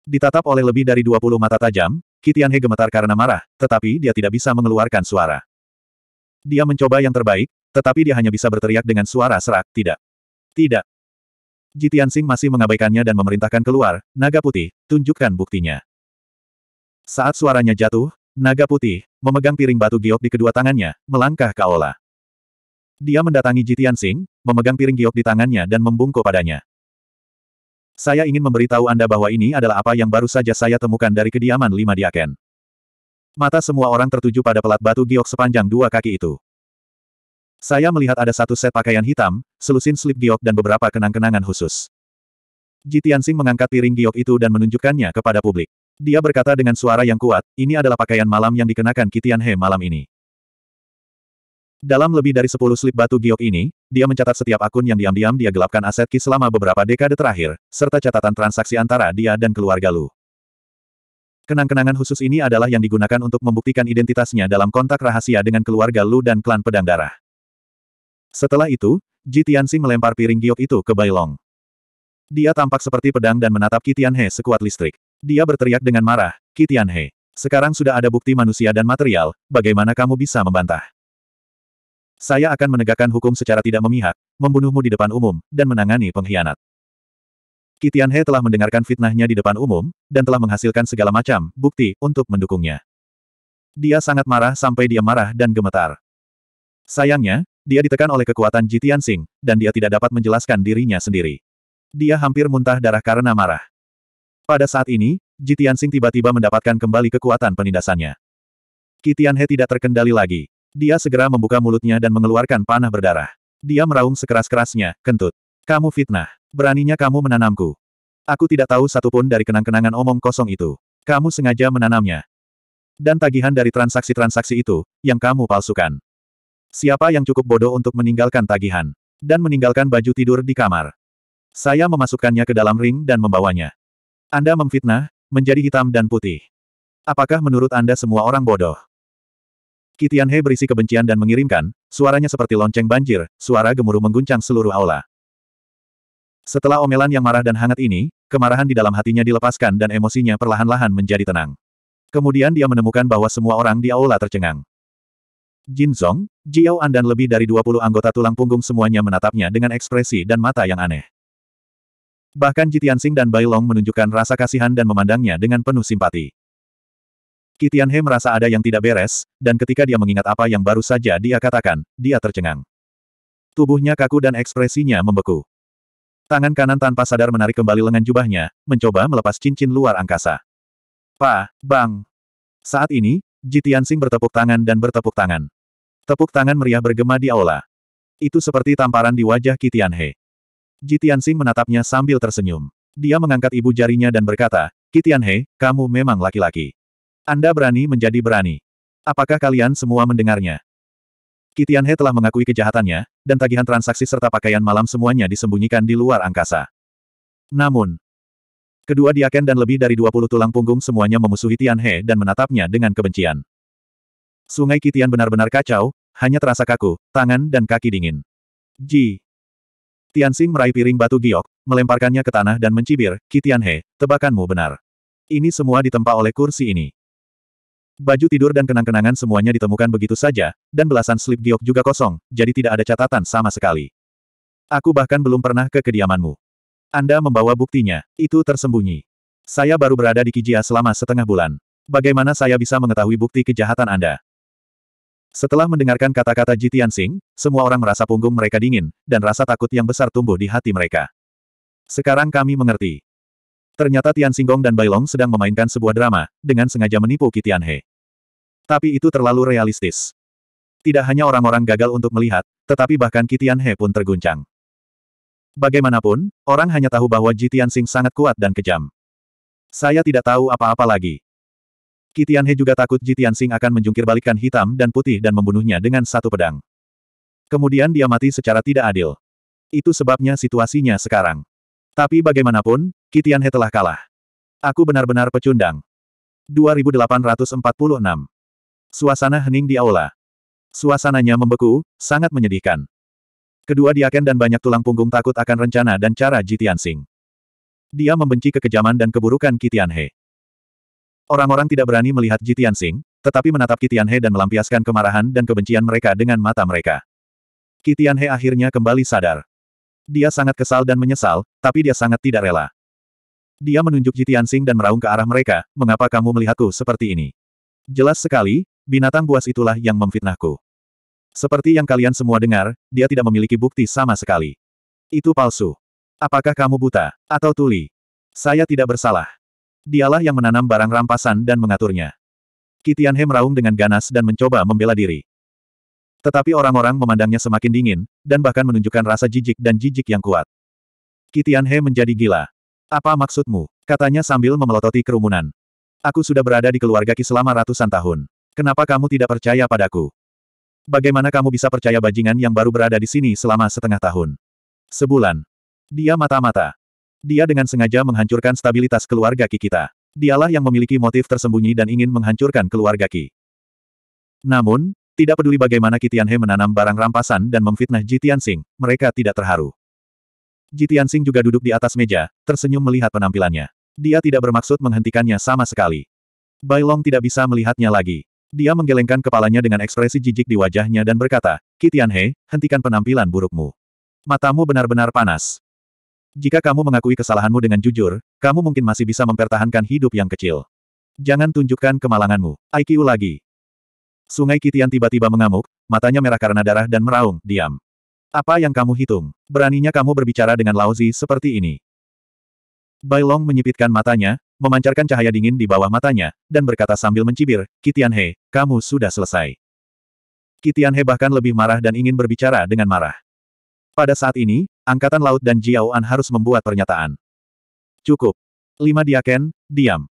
Ditatap oleh lebih dari 20 mata tajam, Kitian He gemetar karena marah, tetapi dia tidak bisa mengeluarkan suara. Dia mencoba yang terbaik, tetapi dia hanya bisa berteriak dengan suara serak, tidak. Tidak. Jitian Sing masih mengabaikannya dan memerintahkan keluar, naga putih, tunjukkan buktinya. Saat suaranya jatuh, naga putih, memegang piring batu giok di kedua tangannya, melangkah ke aula. Dia mendatangi Jitian Singh, memegang piring giok di tangannya dan membungkuk padanya. Saya ingin memberitahu Anda bahwa ini adalah apa yang baru saja saya temukan dari kediaman lima diaken. Mata semua orang tertuju pada pelat batu giok sepanjang dua kaki itu. Saya melihat ada satu set pakaian hitam, selusin slip giok dan beberapa kenang-kenangan khusus. Jitian Singh mengangkat piring giok itu dan menunjukkannya kepada publik. Dia berkata dengan suara yang kuat, ini adalah pakaian malam yang dikenakan Kitian He malam ini. Dalam lebih dari 10 slip batu giok ini, dia mencatat setiap akun yang diam-diam dia gelapkan aset Ki selama beberapa dekade terakhir, serta catatan transaksi antara dia dan keluarga Lu. Kenang-kenangan khusus ini adalah yang digunakan untuk membuktikan identitasnya dalam kontak rahasia dengan keluarga Lu dan klan pedang darah. Setelah itu, Ji Tianxing melempar piring giok itu ke Bailong. Dia tampak seperti pedang dan menatap Tianhe sekuat listrik. Dia berteriak dengan marah, Tianhe, sekarang sudah ada bukti manusia dan material, bagaimana kamu bisa membantah? Saya akan menegakkan hukum secara tidak memihak, membunuhmu di depan umum, dan menangani pengkhianat. Kitian He telah mendengarkan fitnahnya di depan umum, dan telah menghasilkan segala macam bukti untuk mendukungnya. Dia sangat marah sampai dia marah dan gemetar. Sayangnya, dia ditekan oleh kekuatan Jitian Sing, dan dia tidak dapat menjelaskan dirinya sendiri. Dia hampir muntah darah karena marah. Pada saat ini, Jitian Sing tiba-tiba mendapatkan kembali kekuatan penindasannya. Kitian He tidak terkendali lagi. Dia segera membuka mulutnya dan mengeluarkan panah berdarah. Dia meraung sekeras-kerasnya, kentut. Kamu fitnah. Beraninya kamu menanamku. Aku tidak tahu satupun dari kenang-kenangan omong kosong itu. Kamu sengaja menanamnya. Dan tagihan dari transaksi-transaksi itu, yang kamu palsukan. Siapa yang cukup bodoh untuk meninggalkan tagihan? Dan meninggalkan baju tidur di kamar. Saya memasukkannya ke dalam ring dan membawanya. Anda memfitnah, menjadi hitam dan putih. Apakah menurut Anda semua orang bodoh? Kitian He berisi kebencian dan mengirimkan, suaranya seperti lonceng banjir, suara gemuruh mengguncang seluruh aula. Setelah omelan yang marah dan hangat ini, kemarahan di dalam hatinya dilepaskan dan emosinya perlahan-lahan menjadi tenang. Kemudian dia menemukan bahwa semua orang di aula tercengang. Jin Zong, Jiao An dan lebih dari 20 anggota tulang punggung semuanya menatapnya dengan ekspresi dan mata yang aneh. Bahkan Sing dan Bailong menunjukkan rasa kasihan dan memandangnya dengan penuh simpati. Kitian He merasa ada yang tidak beres, dan ketika dia mengingat apa yang baru saja dia katakan, dia tercengang. Tubuhnya kaku dan ekspresinya membeku. Tangan kanan tanpa sadar menarik kembali lengan jubahnya, mencoba melepas cincin luar angkasa. Pa, bang. Saat ini, Jitiansing bertepuk tangan dan bertepuk tangan. Tepuk tangan meriah bergema di aula. Itu seperti tamparan di wajah Kitian Kitianhe. Jitiansing menatapnya sambil tersenyum. Dia mengangkat ibu jarinya dan berkata, Kitian He, kamu memang laki-laki. Anda berani menjadi berani. Apakah kalian semua mendengarnya? Kitian He telah mengakui kejahatannya, dan tagihan transaksi serta pakaian malam semuanya disembunyikan di luar angkasa. Namun, kedua diaken dan lebih dari 20 tulang punggung semuanya memusuhi Tian He dan menatapnya dengan kebencian. Sungai Kitian benar-benar kacau, hanya terasa kaku, tangan dan kaki dingin. Ji. Tian Xing meraih piring batu giok, melemparkannya ke tanah dan mencibir, Kitian He, tebakanmu benar. Ini semua ditempa oleh kursi ini. Baju tidur dan kenang-kenangan semuanya ditemukan begitu saja, dan belasan slip giok juga kosong, jadi tidak ada catatan sama sekali. Aku bahkan belum pernah ke kediamanmu. Anda membawa buktinya, itu tersembunyi. Saya baru berada di Kijia selama setengah bulan. Bagaimana saya bisa mengetahui bukti kejahatan Anda? Setelah mendengarkan kata-kata Jitian Tianxing, semua orang merasa punggung mereka dingin, dan rasa takut yang besar tumbuh di hati mereka. Sekarang kami mengerti. Ternyata Tian Singgong dan Bailong sedang memainkan sebuah drama, dengan sengaja menipu He. Tapi itu terlalu realistis. Tidak hanya orang-orang gagal untuk melihat, tetapi bahkan He pun terguncang. Bagaimanapun, orang hanya tahu bahwa Ji Tian Sing sangat kuat dan kejam. Saya tidak tahu apa-apa lagi. He juga takut Ji Tian Sing akan menjungkir hitam dan putih dan membunuhnya dengan satu pedang. Kemudian dia mati secara tidak adil. Itu sebabnya situasinya sekarang. Tapi bagaimanapun, Kitianhe telah kalah. Aku benar-benar pecundang. 2846. Suasana hening di aula. Suasananya membeku, sangat menyedihkan. Kedua Diaken dan banyak tulang punggung takut akan rencana dan cara Jitian Sing. Dia membenci kekejaman dan keburukan Kitian He. Orang-orang tidak berani melihat Jitian Sing, tetapi menatap Kitian He dan melampiaskan kemarahan dan kebencian mereka dengan mata mereka. Kitian He akhirnya kembali sadar. Dia sangat kesal dan menyesal, tapi dia sangat tidak rela. Dia menunjuk Jitiansing dan meraung ke arah mereka, mengapa kamu melihatku seperti ini? Jelas sekali, binatang buas itulah yang memfitnahku. Seperti yang kalian semua dengar, dia tidak memiliki bukti sama sekali. Itu palsu. Apakah kamu buta, atau tuli? Saya tidak bersalah. Dialah yang menanam barang rampasan dan mengaturnya. Kitianhe meraung dengan ganas dan mencoba membela diri. Tetapi orang-orang memandangnya semakin dingin, dan bahkan menunjukkan rasa jijik dan jijik yang kuat. Kitian He menjadi gila. Apa maksudmu? Katanya sambil memelototi kerumunan. Aku sudah berada di keluarga Ki selama ratusan tahun. Kenapa kamu tidak percaya padaku? Bagaimana kamu bisa percaya bajingan yang baru berada di sini selama setengah tahun? Sebulan. Dia mata-mata. Dia dengan sengaja menghancurkan stabilitas keluarga Ki kita. Dialah yang memiliki motif tersembunyi dan ingin menghancurkan keluarga Ki. Namun, tidak peduli bagaimana Kitianhe menanam barang rampasan dan memfitnah Jitian Sing, mereka tidak terharu. Jitian Sing juga duduk di atas meja, tersenyum melihat penampilannya. Dia tidak bermaksud menghentikannya sama sekali. Bailong tidak bisa melihatnya lagi. Dia menggelengkan kepalanya dengan ekspresi jijik di wajahnya dan berkata, Kitianhe, hentikan penampilan burukmu. Matamu benar-benar panas. Jika kamu mengakui kesalahanmu dengan jujur, kamu mungkin masih bisa mempertahankan hidup yang kecil. Jangan tunjukkan kemalanganmu. IQ lagi. Sungai Kitian tiba-tiba mengamuk, matanya merah karena darah dan meraung, diam. Apa yang kamu hitung? Beraninya kamu berbicara dengan Laozi seperti ini. Bailong menyipitkan matanya, memancarkan cahaya dingin di bawah matanya, dan berkata sambil mencibir, Kitian He, kamu sudah selesai. Kitian He bahkan lebih marah dan ingin berbicara dengan marah. Pada saat ini, Angkatan Laut dan Jiao An harus membuat pernyataan. Cukup. Lima diaken, diam.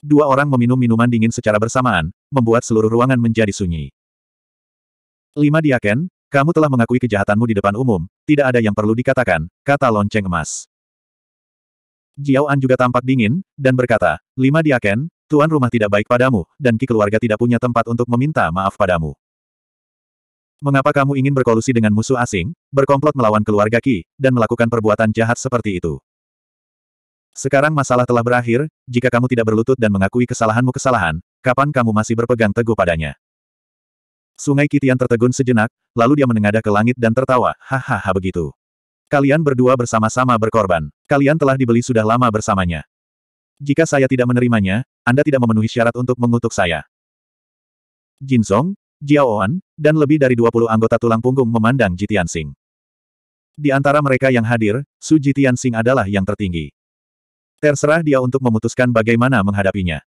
Dua orang meminum minuman dingin secara bersamaan, membuat seluruh ruangan menjadi sunyi. Lima diaken, kamu telah mengakui kejahatanmu di depan umum, tidak ada yang perlu dikatakan, kata lonceng emas. Jiao An juga tampak dingin, dan berkata, Lima diaken, tuan rumah tidak baik padamu, dan ki keluarga tidak punya tempat untuk meminta maaf padamu. Mengapa kamu ingin berkolusi dengan musuh asing, berkomplot melawan keluarga Ki, dan melakukan perbuatan jahat seperti itu? Sekarang masalah telah berakhir, jika kamu tidak berlutut dan mengakui kesalahanmu kesalahan, kapan kamu masih berpegang teguh padanya? Sungai Kitian tertegun sejenak, lalu dia menengadah ke langit dan tertawa, hahaha begitu. Kalian berdua bersama-sama berkorban. Kalian telah dibeli sudah lama bersamanya. Jika saya tidak menerimanya, Anda tidak memenuhi syarat untuk mengutuk saya. Jin Song, An, dan lebih dari 20 anggota tulang punggung memandang Jitian Sing. Di antara mereka yang hadir, Su Jitian Sing adalah yang tertinggi. Terserah dia untuk memutuskan bagaimana menghadapinya.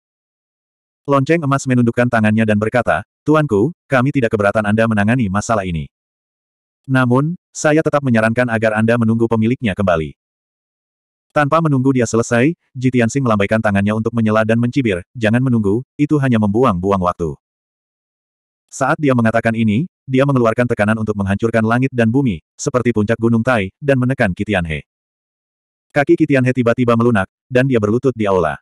Lonceng emas menundukkan tangannya dan berkata, Tuanku, kami tidak keberatan Anda menangani masalah ini. Namun, saya tetap menyarankan agar Anda menunggu pemiliknya kembali. Tanpa menunggu dia selesai, Jitian Sing melambaikan tangannya untuk menyela dan mencibir, jangan menunggu, itu hanya membuang-buang waktu. Saat dia mengatakan ini, dia mengeluarkan tekanan untuk menghancurkan langit dan bumi, seperti puncak gunung Tai, dan menekan Kitian He. Kaki Kitianhe tiba-tiba melunak, dan dia berlutut di aula.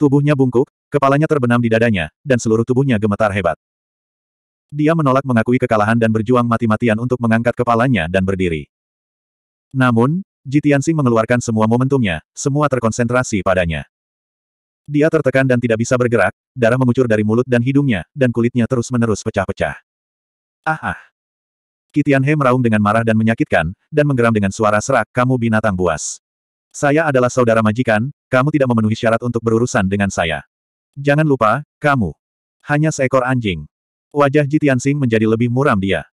Tubuhnya bungkuk, kepalanya terbenam di dadanya, dan seluruh tubuhnya gemetar hebat. Dia menolak mengakui kekalahan dan berjuang mati-matian untuk mengangkat kepalanya dan berdiri. Namun, Jitiansing mengeluarkan semua momentumnya, semua terkonsentrasi padanya. Dia tertekan dan tidak bisa bergerak, darah mengucur dari mulut dan hidungnya, dan kulitnya terus-menerus pecah-pecah. Ah ah! Kitianhe meraung dengan marah dan menyakitkan, dan menggeram dengan suara serak, kamu binatang buas. Saya adalah saudara majikan, kamu tidak memenuhi syarat untuk berurusan dengan saya. Jangan lupa, kamu hanya seekor anjing. Wajah Jitiansing menjadi lebih muram dia.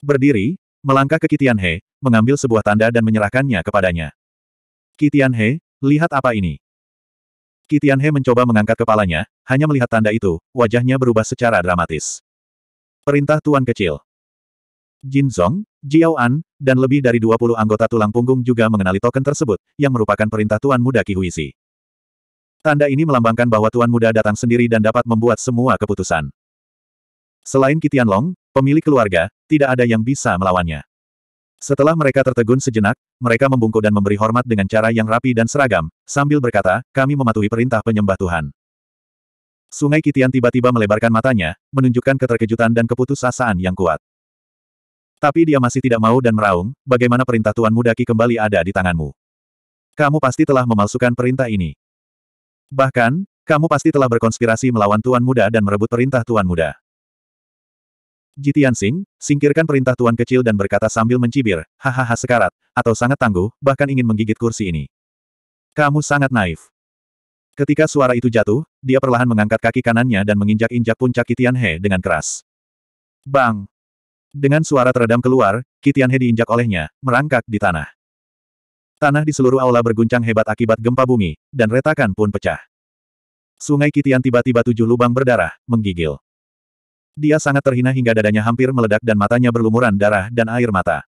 Berdiri, melangkah ke Kitian He, mengambil sebuah tanda dan menyerahkannya kepadanya. Kitian He, lihat apa ini. Kitian He mencoba mengangkat kepalanya, hanya melihat tanda itu, wajahnya berubah secara dramatis. Perintah Tuan Kecil. Jin Zong, Jiao An, dan lebih dari 20 anggota tulang punggung juga mengenali token tersebut, yang merupakan perintah Tuan Muda Kihuisi. Tanda ini melambangkan bahwa Tuan Muda datang sendiri dan dapat membuat semua keputusan. Selain Kitian Long, pemilik keluarga, tidak ada yang bisa melawannya. Setelah mereka tertegun sejenak, mereka membungkuk dan memberi hormat dengan cara yang rapi dan seragam, sambil berkata, kami mematuhi perintah penyembah Tuhan. Sungai Kitian tiba-tiba melebarkan matanya, menunjukkan keterkejutan dan keputusasaan yang kuat. Tapi dia masih tidak mau dan meraung, bagaimana perintah Tuan Mudaki kembali ada di tanganmu. Kamu pasti telah memalsukan perintah ini. Bahkan, kamu pasti telah berkonspirasi melawan Tuan Muda dan merebut perintah Tuan Muda. Jitian Sing, singkirkan perintah Tuan Kecil dan berkata sambil mencibir, hahaha sekarat, atau sangat tangguh, bahkan ingin menggigit kursi ini. Kamu sangat naif. Ketika suara itu jatuh, dia perlahan mengangkat kaki kanannya dan menginjak-injak puncak Jitian He dengan keras. Bang! Dengan suara teredam keluar, Kitian Kitianhe diinjak olehnya, merangkak di tanah. Tanah di seluruh aula berguncang hebat akibat gempa bumi, dan retakan pun pecah. Sungai Kitian tiba-tiba tujuh lubang berdarah, menggigil. Dia sangat terhina hingga dadanya hampir meledak dan matanya berlumuran darah dan air mata.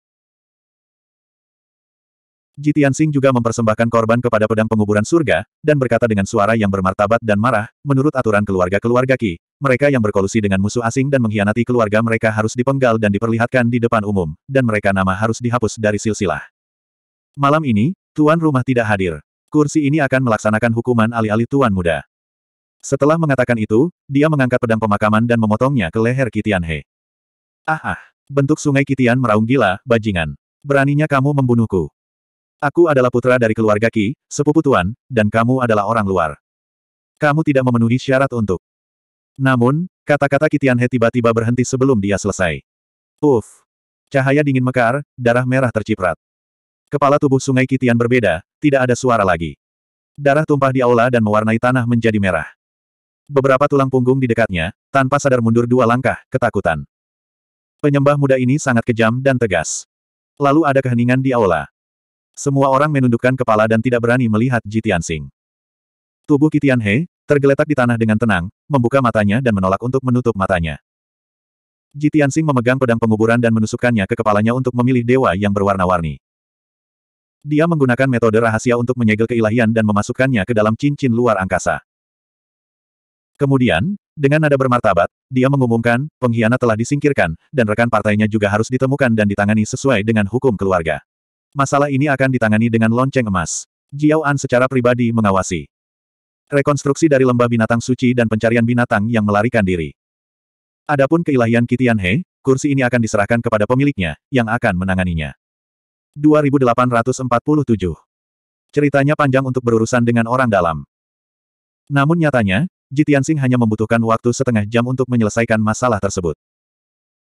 Jitian Sing juga mempersembahkan korban kepada pedang penguburan surga, dan berkata dengan suara yang bermartabat dan marah, menurut aturan keluarga-keluarga Ki, mereka yang berkolusi dengan musuh asing dan mengkhianati keluarga mereka harus dipenggal dan diperlihatkan di depan umum, dan mereka nama harus dihapus dari silsilah. Malam ini, tuan rumah tidak hadir. Kursi ini akan melaksanakan hukuman alih-alih tuan muda. Setelah mengatakan itu, dia mengangkat pedang pemakaman dan memotongnya ke leher Kitian He. Ah ah, bentuk sungai Kitian meraung gila, bajingan. Beraninya kamu membunuhku. Aku adalah putra dari keluarga Ki, sepupu Tuan, dan kamu adalah orang luar. Kamu tidak memenuhi syarat untuk. Namun, kata-kata Kitian Tianhe tiba-tiba berhenti sebelum dia selesai. Uf. Cahaya dingin mekar, darah merah terciprat. Kepala tubuh sungai Kitian berbeda, tidak ada suara lagi. Darah tumpah di aula dan mewarnai tanah menjadi merah. Beberapa tulang punggung di dekatnya, tanpa sadar mundur dua langkah, ketakutan. Penyembah muda ini sangat kejam dan tegas. Lalu ada keheningan di aula. Semua orang menundukkan kepala dan tidak berani melihat Jitian Sing. Tubuh Kitian He, tergeletak di tanah dengan tenang, membuka matanya dan menolak untuk menutup matanya. Jitian Sing memegang pedang penguburan dan menusukkannya ke kepalanya untuk memilih dewa yang berwarna-warni. Dia menggunakan metode rahasia untuk menyegel keilahian dan memasukkannya ke dalam cincin luar angkasa. Kemudian, dengan nada bermartabat, dia mengumumkan, pengkhianat telah disingkirkan, dan rekan partainya juga harus ditemukan dan ditangani sesuai dengan hukum keluarga. Masalah ini akan ditangani dengan lonceng emas. Jiao An secara pribadi mengawasi. Rekonstruksi dari lembah binatang suci dan pencarian binatang yang melarikan diri. Adapun keilahian Kitian He, kursi ini akan diserahkan kepada pemiliknya, yang akan menanganinya. 2847 Ceritanya panjang untuk berurusan dengan orang dalam. Namun nyatanya, Jitiansing hanya membutuhkan waktu setengah jam untuk menyelesaikan masalah tersebut.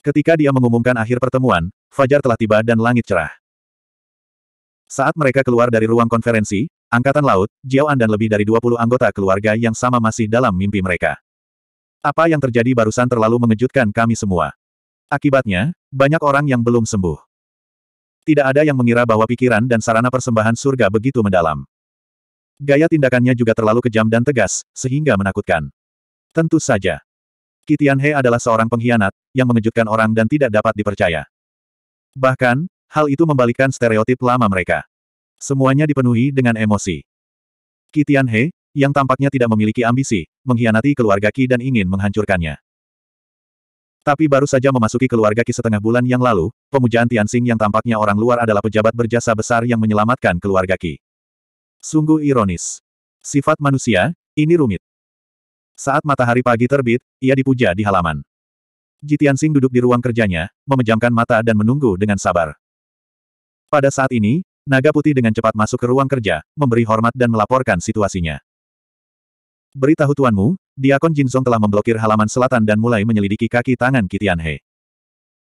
Ketika dia mengumumkan akhir pertemuan, Fajar telah tiba dan langit cerah. Saat mereka keluar dari ruang konferensi, Angkatan Laut, Jiaoan dan lebih dari 20 anggota keluarga yang sama masih dalam mimpi mereka. Apa yang terjadi barusan terlalu mengejutkan kami semua. Akibatnya, banyak orang yang belum sembuh. Tidak ada yang mengira bahwa pikiran dan sarana persembahan surga begitu mendalam. Gaya tindakannya juga terlalu kejam dan tegas, sehingga menakutkan. Tentu saja. Kitian He adalah seorang pengkhianat, yang mengejutkan orang dan tidak dapat dipercaya. Bahkan, Hal itu membalikkan stereotip lama mereka. Semuanya dipenuhi dengan emosi. Kitian He, yang tampaknya tidak memiliki ambisi, mengkhianati keluarga Ki dan ingin menghancurkannya. Tapi baru saja memasuki keluarga Ki setengah bulan yang lalu, pemujaan Tianxing yang tampaknya orang luar adalah pejabat berjasa besar yang menyelamatkan keluarga Ki. Sungguh ironis. Sifat manusia, ini rumit. Saat matahari pagi terbit, ia dipuja di halaman. Ji Tianxing duduk di ruang kerjanya, memejamkan mata dan menunggu dengan sabar. Pada saat ini, naga putih dengan cepat masuk ke ruang kerja, memberi hormat dan melaporkan situasinya. Beritahu tuanmu, Diakon Jinzong telah memblokir halaman selatan dan mulai menyelidiki kaki tangan Kitianhe.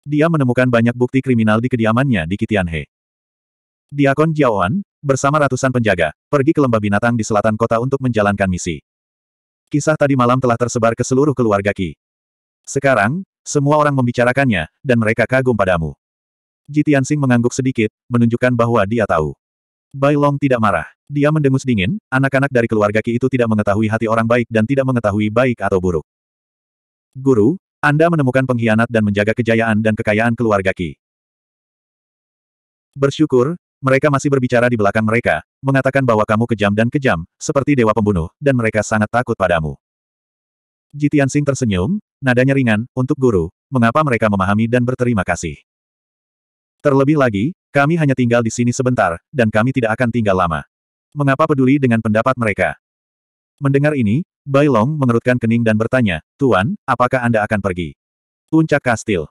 Dia menemukan banyak bukti kriminal di kediamannya di Kitianhe. Diakon Jiaoan, bersama ratusan penjaga, pergi ke lembah binatang di selatan kota untuk menjalankan misi. Kisah tadi malam telah tersebar ke seluruh keluarga Ki. Sekarang, semua orang membicarakannya, dan mereka kagum padamu. Ji Tianxing mengangguk sedikit, menunjukkan bahwa dia tahu. Bai Long tidak marah. Dia mendengus dingin, anak-anak dari keluarga Ki itu tidak mengetahui hati orang baik dan tidak mengetahui baik atau buruk. Guru, Anda menemukan pengkhianat dan menjaga kejayaan dan kekayaan keluarga Ki. Bersyukur, mereka masih berbicara di belakang mereka, mengatakan bahwa kamu kejam dan kejam, seperti dewa pembunuh, dan mereka sangat takut padamu. Ji Tianxing tersenyum, nadanya ringan, untuk guru, mengapa mereka memahami dan berterima kasih. Terlebih lagi, kami hanya tinggal di sini sebentar, dan kami tidak akan tinggal lama. Mengapa peduli dengan pendapat mereka? Mendengar ini, Bai Long mengerutkan kening dan bertanya, Tuan, apakah Anda akan pergi? Puncak kastil.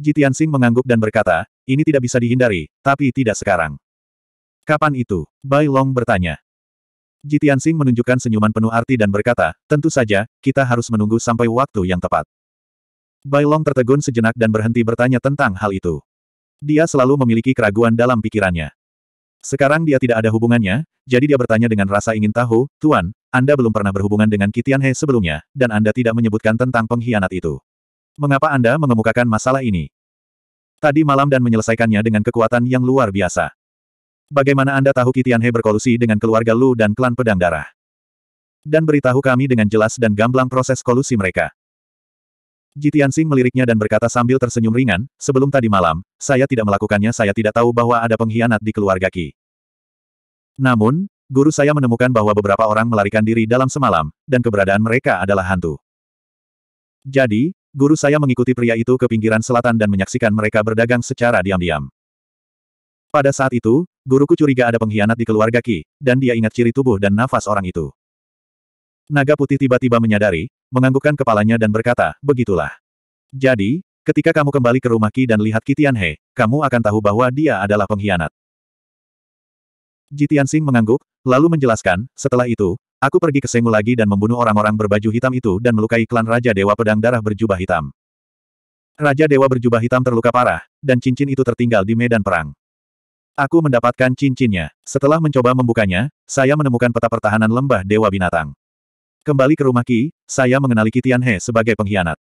Jitian Sing mengangguk dan berkata, ini tidak bisa dihindari, tapi tidak sekarang. Kapan itu? Bai Long bertanya. Jitian Sing menunjukkan senyuman penuh arti dan berkata, tentu saja, kita harus menunggu sampai waktu yang tepat. Bai Long tertegun sejenak dan berhenti bertanya tentang hal itu. Dia selalu memiliki keraguan dalam pikirannya. Sekarang dia tidak ada hubungannya, jadi dia bertanya dengan rasa ingin tahu, Tuan, Anda belum pernah berhubungan dengan Kitianhe sebelumnya, dan Anda tidak menyebutkan tentang pengkhianat itu. Mengapa Anda mengemukakan masalah ini? Tadi malam dan menyelesaikannya dengan kekuatan yang luar biasa. Bagaimana Anda tahu Kitianhe berkolusi dengan keluarga Lu dan klan pedang darah? Dan beritahu kami dengan jelas dan gamblang proses kolusi mereka. Jitian Singh meliriknya dan berkata sambil tersenyum ringan, sebelum tadi malam, saya tidak melakukannya saya tidak tahu bahwa ada pengkhianat di keluarga Ki. Namun, guru saya menemukan bahwa beberapa orang melarikan diri dalam semalam, dan keberadaan mereka adalah hantu. Jadi, guru saya mengikuti pria itu ke pinggiran selatan dan menyaksikan mereka berdagang secara diam-diam. Pada saat itu, guruku curiga ada pengkhianat di keluarga Ki, dan dia ingat ciri tubuh dan nafas orang itu naga putih tiba-tiba menyadari, menganggukkan kepalanya dan berkata, begitulah. Jadi, ketika kamu kembali ke rumah Ki dan lihat Ki Tianhe, kamu akan tahu bahwa dia adalah pengkhianat. Jitian Sing mengangguk, lalu menjelaskan, setelah itu, aku pergi ke Sengu lagi dan membunuh orang-orang berbaju hitam itu dan melukai klan Raja Dewa Pedang Darah berjubah hitam. Raja Dewa berjubah hitam terluka parah, dan cincin itu tertinggal di medan perang. Aku mendapatkan cincinnya. Setelah mencoba membukanya, saya menemukan peta pertahanan lembah Dewa Binatang. Kembali ke rumah Ki, saya mengenali Kitian Tianhe sebagai pengkhianat.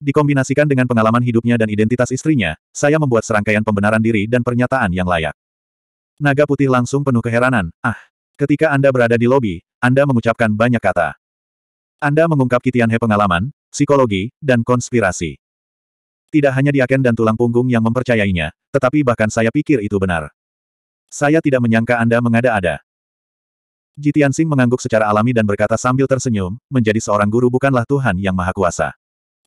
Dikombinasikan dengan pengalaman hidupnya dan identitas istrinya, saya membuat serangkaian pembenaran diri dan pernyataan yang layak. Naga putih langsung penuh keheranan, ah. Ketika Anda berada di lobi, Anda mengucapkan banyak kata. Anda mengungkap Kitian Tianhe pengalaman, psikologi, dan konspirasi. Tidak hanya Diaken dan tulang punggung yang mempercayainya, tetapi bahkan saya pikir itu benar. Saya tidak menyangka Anda mengada-ada. Jitian Sing mengangguk secara alami dan berkata sambil tersenyum, menjadi seorang guru bukanlah Tuhan yang maha kuasa.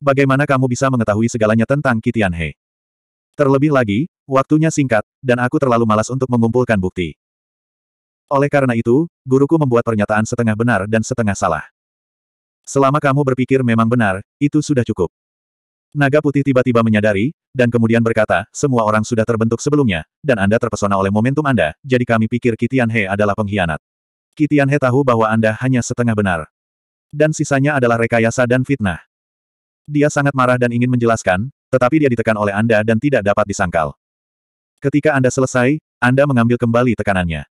Bagaimana kamu bisa mengetahui segalanya tentang Kitian He? Terlebih lagi, waktunya singkat, dan aku terlalu malas untuk mengumpulkan bukti. Oleh karena itu, guruku membuat pernyataan setengah benar dan setengah salah. Selama kamu berpikir memang benar, itu sudah cukup. Naga putih tiba-tiba menyadari, dan kemudian berkata, semua orang sudah terbentuk sebelumnya, dan Anda terpesona oleh momentum Anda, jadi kami pikir Kitian He adalah pengkhianat. Kitianhe tahu bahwa Anda hanya setengah benar. Dan sisanya adalah rekayasa dan fitnah. Dia sangat marah dan ingin menjelaskan, tetapi dia ditekan oleh Anda dan tidak dapat disangkal. Ketika Anda selesai, Anda mengambil kembali tekanannya.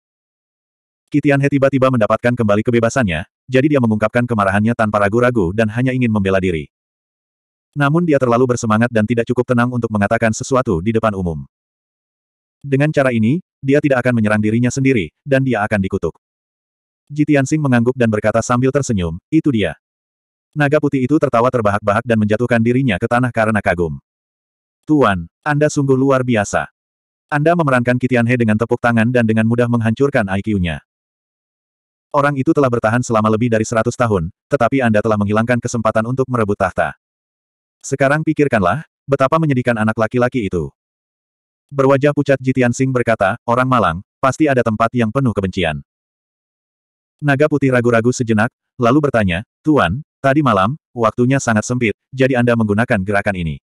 Kitianhe tiba-tiba mendapatkan kembali kebebasannya, jadi dia mengungkapkan kemarahannya tanpa ragu-ragu dan hanya ingin membela diri. Namun dia terlalu bersemangat dan tidak cukup tenang untuk mengatakan sesuatu di depan umum. Dengan cara ini, dia tidak akan menyerang dirinya sendiri, dan dia akan dikutuk. Jitian Sing mengangguk dan berkata sambil tersenyum, itu dia. Naga putih itu tertawa terbahak-bahak dan menjatuhkan dirinya ke tanah karena kagum. Tuan, Anda sungguh luar biasa. Anda memerankan Kitianhe dengan tepuk tangan dan dengan mudah menghancurkan IQ-nya. Orang itu telah bertahan selama lebih dari seratus tahun, tetapi Anda telah menghilangkan kesempatan untuk merebut tahta. Sekarang pikirkanlah, betapa menyedihkan anak laki-laki itu. Berwajah pucat Jitian Sing berkata, orang malang, pasti ada tempat yang penuh kebencian. Naga putih ragu-ragu sejenak, lalu bertanya, Tuan, tadi malam, waktunya sangat sempit, jadi Anda menggunakan gerakan ini.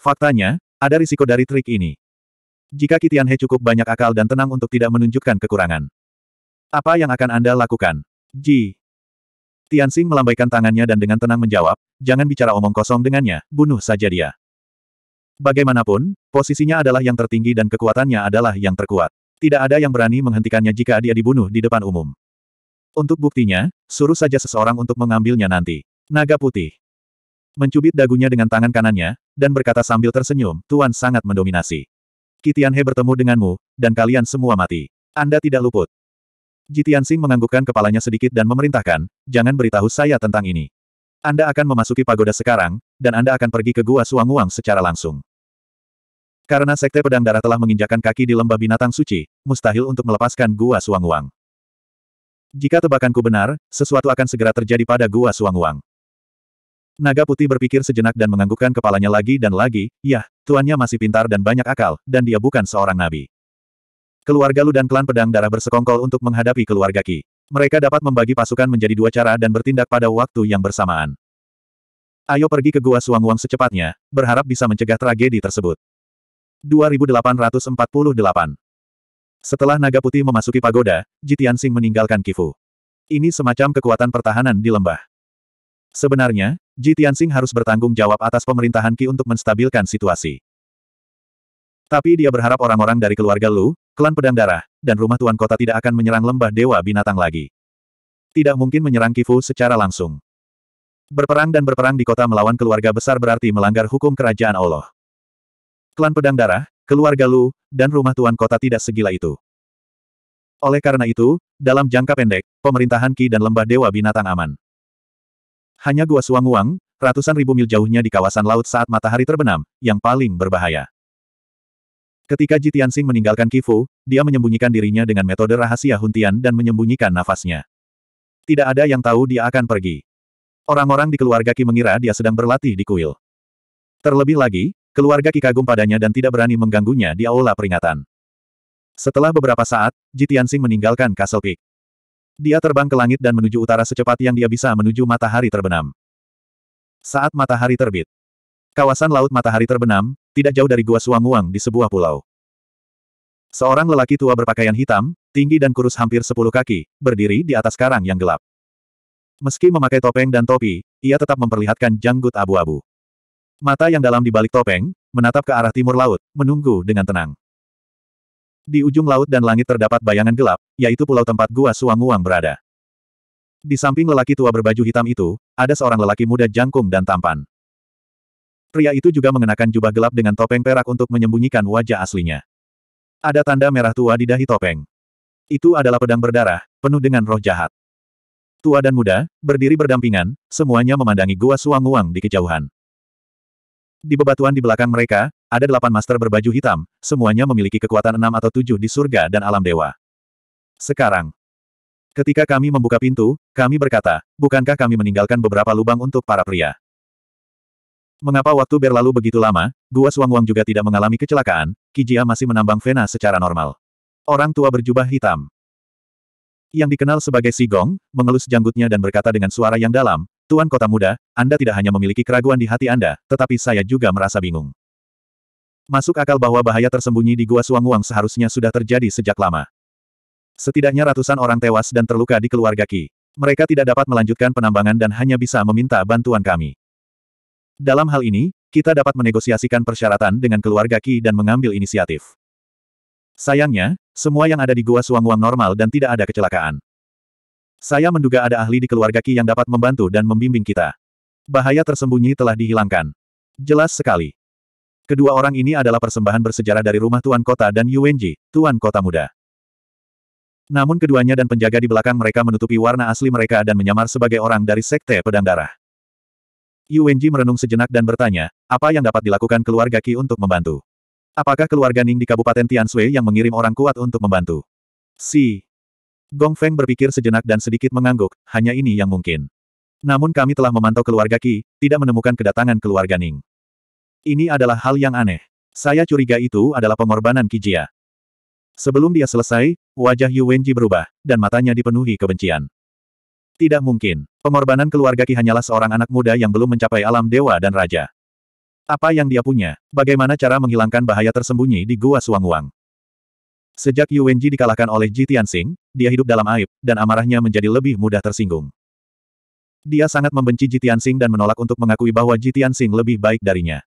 Faktanya, ada risiko dari trik ini. Jika Kitianhe cukup banyak akal dan tenang untuk tidak menunjukkan kekurangan. Apa yang akan Anda lakukan? Ji. Tianxing melambaikan tangannya dan dengan tenang menjawab, jangan bicara omong kosong dengannya, bunuh saja dia. Bagaimanapun, posisinya adalah yang tertinggi dan kekuatannya adalah yang terkuat. Tidak ada yang berani menghentikannya jika dia dibunuh di depan umum. Untuk buktinya, suruh saja seseorang untuk mengambilnya nanti. Naga putih. Mencubit dagunya dengan tangan kanannya, dan berkata sambil tersenyum, Tuan sangat mendominasi. Kitianhe bertemu denganmu, dan kalian semua mati. Anda tidak luput. Jitian Sing menganggukkan kepalanya sedikit dan memerintahkan, jangan beritahu saya tentang ini. Anda akan memasuki pagoda sekarang, dan Anda akan pergi ke Gua suang Suanguang secara langsung. Karena Sekte Pedang Darah telah menginjakan kaki di lembah binatang suci, mustahil untuk melepaskan Gua suang Suanguang. Jika tebakanku benar, sesuatu akan segera terjadi pada Gua Suang-Wang. Naga putih berpikir sejenak dan menganggukkan kepalanya lagi dan lagi, yah, tuannya masih pintar dan banyak akal, dan dia bukan seorang nabi. Keluarga Lu dan klan pedang darah bersekongkol untuk menghadapi keluarga Ki. Mereka dapat membagi pasukan menjadi dua cara dan bertindak pada waktu yang bersamaan. Ayo pergi ke Gua Suang-Wang secepatnya, berharap bisa mencegah tragedi tersebut. 2848 setelah naga putih memasuki pagoda, Jitian Sing meninggalkan Kifu. Ini semacam kekuatan pertahanan di lembah. Sebenarnya, Jitian Sing harus bertanggung jawab atas pemerintahan Ki untuk menstabilkan situasi. Tapi dia berharap orang-orang dari keluarga Lu, klan pedang darah, dan rumah tuan kota tidak akan menyerang lembah dewa binatang lagi. Tidak mungkin menyerang Kifu secara langsung. Berperang dan berperang di kota melawan keluarga besar berarti melanggar hukum kerajaan Allah. Klan pedang darah, keluarga Lu, dan rumah tuan kota tidak segila itu. Oleh karena itu, dalam jangka pendek, pemerintahan Ki dan lembah Dewa Binatang aman. Hanya Gua suang uang, ratusan ribu mil jauhnya di kawasan laut saat matahari terbenam, yang paling berbahaya. Ketika Jitian Sing meninggalkan Kifu, dia menyembunyikan dirinya dengan metode rahasia Huntian dan menyembunyikan nafasnya. Tidak ada yang tahu dia akan pergi. Orang-orang di keluarga Ki mengira dia sedang berlatih di kuil. Terlebih lagi, Keluarga Ki kagum padanya dan tidak berani mengganggunya di aula peringatan. Setelah beberapa saat, Ji Tianxing meninggalkan Castle Peak. Dia terbang ke langit dan menuju utara secepat yang dia bisa menuju matahari terbenam. Saat matahari terbit, kawasan laut matahari terbenam, tidak jauh dari Gua Suanguang di sebuah pulau. Seorang lelaki tua berpakaian hitam, tinggi dan kurus hampir sepuluh kaki, berdiri di atas karang yang gelap. Meski memakai topeng dan topi, ia tetap memperlihatkan janggut abu-abu. Mata yang dalam di balik topeng, menatap ke arah timur laut, menunggu dengan tenang. Di ujung laut dan langit terdapat bayangan gelap, yaitu pulau tempat gua suang uang berada. Di samping lelaki tua berbaju hitam itu, ada seorang lelaki muda jangkung dan tampan. Pria itu juga mengenakan jubah gelap dengan topeng perak untuk menyembunyikan wajah aslinya. Ada tanda merah tua di dahi topeng. Itu adalah pedang berdarah, penuh dengan roh jahat. Tua dan muda, berdiri berdampingan, semuanya memandangi gua suang uang di kejauhan. Di bebatuan di belakang mereka, ada delapan master berbaju hitam, semuanya memiliki kekuatan enam atau tujuh di surga dan alam dewa. Sekarang, ketika kami membuka pintu, kami berkata, bukankah kami meninggalkan beberapa lubang untuk para pria? Mengapa waktu berlalu begitu lama, Gua Suangwang juga tidak mengalami kecelakaan, Kijia masih menambang vena secara normal. Orang tua berjubah hitam. Yang dikenal sebagai Sigong, mengelus janggutnya dan berkata dengan suara yang dalam, Tuan Kota Muda, Anda tidak hanya memiliki keraguan di hati Anda, tetapi saya juga merasa bingung. Masuk akal bahwa bahaya tersembunyi di Gua suang Wang seharusnya sudah terjadi sejak lama. Setidaknya ratusan orang tewas dan terluka di keluarga Ki. Mereka tidak dapat melanjutkan penambangan dan hanya bisa meminta bantuan kami. Dalam hal ini, kita dapat menegosiasikan persyaratan dengan keluarga Ki dan mengambil inisiatif. Sayangnya, semua yang ada di Gua suang Wang normal dan tidak ada kecelakaan. Saya menduga ada ahli di keluarga Ki yang dapat membantu dan membimbing kita. Bahaya tersembunyi telah dihilangkan. Jelas sekali. Kedua orang ini adalah persembahan bersejarah dari rumah Tuan Kota dan Yuenji, Tuan Kota Muda. Namun keduanya dan penjaga di belakang mereka menutupi warna asli mereka dan menyamar sebagai orang dari Sekte Pedang Darah. Yuenji merenung sejenak dan bertanya, apa yang dapat dilakukan keluarga Ki untuk membantu? Apakah keluarga Ning di Kabupaten Tianshui yang mengirim orang kuat untuk membantu? Si, Gong Feng berpikir sejenak dan sedikit mengangguk, hanya ini yang mungkin. Namun kami telah memantau keluarga Qi, tidak menemukan kedatangan keluarga Ning. Ini adalah hal yang aneh. Saya curiga itu adalah pengorbanan Qi Jia. Sebelum dia selesai, wajah Yu Wenji berubah, dan matanya dipenuhi kebencian. Tidak mungkin. Pengorbanan keluarga Qi hanyalah seorang anak muda yang belum mencapai alam dewa dan raja. Apa yang dia punya? Bagaimana cara menghilangkan bahaya tersembunyi di Gua Suang Wang? Sejak Yu Wenji dikalahkan oleh Ji Tianxing, dia hidup dalam aib, dan amarahnya menjadi lebih mudah tersinggung. Dia sangat membenci Ji Tianxing dan menolak untuk mengakui bahwa Ji Tianxing lebih baik darinya.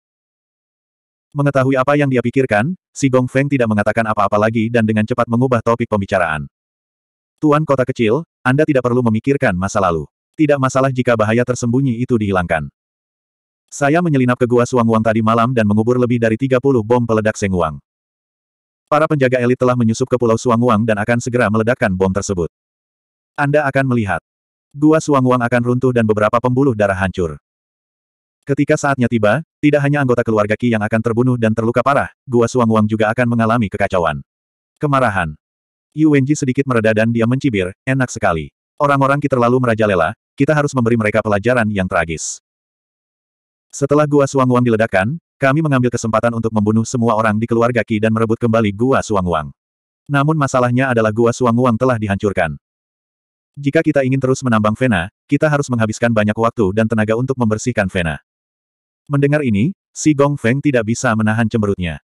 Mengetahui apa yang dia pikirkan, si Gong Feng tidak mengatakan apa-apa lagi dan dengan cepat mengubah topik pembicaraan. Tuan kota kecil, Anda tidak perlu memikirkan masa lalu. Tidak masalah jika bahaya tersembunyi itu dihilangkan. Saya menyelinap ke gua Suang Wang tadi malam dan mengubur lebih dari 30 bom peledak Seng Wang. Para penjaga elit telah menyusup ke Pulau Suangwang dan akan segera meledakkan bom tersebut. Anda akan melihat. Gua Suangwang akan runtuh dan beberapa pembuluh darah hancur. Ketika saatnya tiba, tidak hanya anggota keluarga Ki yang akan terbunuh dan terluka parah, Gua Suangwang juga akan mengalami kekacauan. Kemarahan. Yu Wenji sedikit mereda dan dia mencibir, enak sekali. Orang-orang Qi terlalu merajalela, kita harus memberi mereka pelajaran yang tragis. Setelah Gua Suangwang diledakkan, kami mengambil kesempatan untuk membunuh semua orang di keluarga Ki dan merebut kembali Gua Suangwang. Namun masalahnya adalah Gua Suangwang telah dihancurkan. Jika kita ingin terus menambang Vena, kita harus menghabiskan banyak waktu dan tenaga untuk membersihkan Vena. Mendengar ini, si Gong Feng tidak bisa menahan cemberutnya.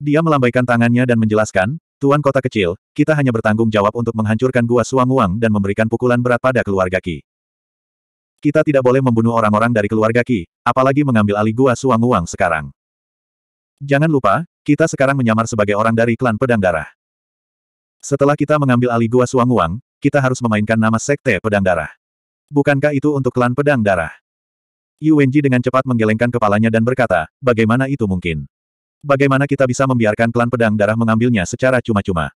Dia melambaikan tangannya dan menjelaskan, Tuan kota kecil, kita hanya bertanggung jawab untuk menghancurkan gua Suangwang dan memberikan pukulan berat pada keluarga Ki. Kita tidak boleh membunuh orang-orang dari keluarga Ki, apalagi mengambil alih gua Suang-Uang sekarang. Jangan lupa, kita sekarang menyamar sebagai orang dari klan Pedang Darah. Setelah kita mengambil alih gua Suang-Uang, kita harus memainkan nama Sekte Pedang Darah. Bukankah itu untuk klan Pedang Darah? Yu Wenji dengan cepat menggelengkan kepalanya dan berkata, bagaimana itu mungkin? Bagaimana kita bisa membiarkan klan pedang darah mengambilnya secara cuma-cuma?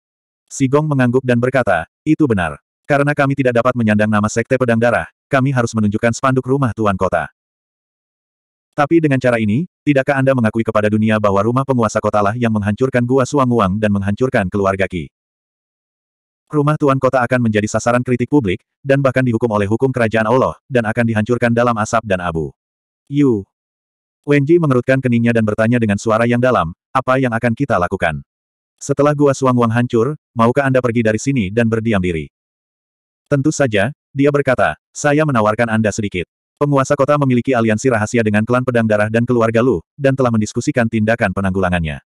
Si Gong mengangguk dan berkata, itu benar. Karena kami tidak dapat menyandang nama sekte pedang darah, kami harus menunjukkan spanduk rumah tuan kota. Tapi dengan cara ini, tidakkah Anda mengakui kepada dunia bahwa rumah penguasa kotalah yang menghancurkan gua Suanguang dan menghancurkan keluarga Ki? Rumah tuan kota akan menjadi sasaran kritik publik, dan bahkan dihukum oleh hukum kerajaan Allah, dan akan dihancurkan dalam asap dan abu. Yu. Wenji mengerutkan keningnya dan bertanya dengan suara yang dalam, apa yang akan kita lakukan? Setelah gua Suanguang hancur, maukah Anda pergi dari sini dan berdiam diri? Tentu saja, dia berkata, saya menawarkan Anda sedikit. Penguasa kota memiliki aliansi rahasia dengan klan pedang darah dan keluarga Lu, dan telah mendiskusikan tindakan penanggulangannya.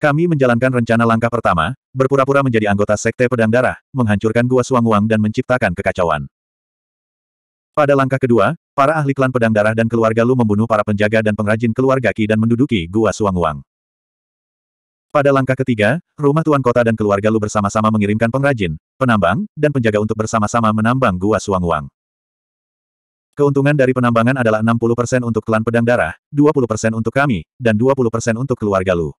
Kami menjalankan rencana langkah pertama, berpura-pura menjadi anggota sekte pedang darah, menghancurkan gua suang-uang dan menciptakan kekacauan. Pada langkah kedua, para ahli klan pedang darah dan keluarga Lu membunuh para penjaga dan pengrajin keluarga Ki dan menduduki gua suang-uang. Pada langkah ketiga, rumah tuan kota dan keluarga Lu bersama-sama mengirimkan pengrajin, penambang, dan penjaga untuk bersama-sama menambang Gua suang uang. Keuntungan dari penambangan adalah 60% untuk klan pedang darah, 20% untuk kami, dan 20% untuk keluarga Lu.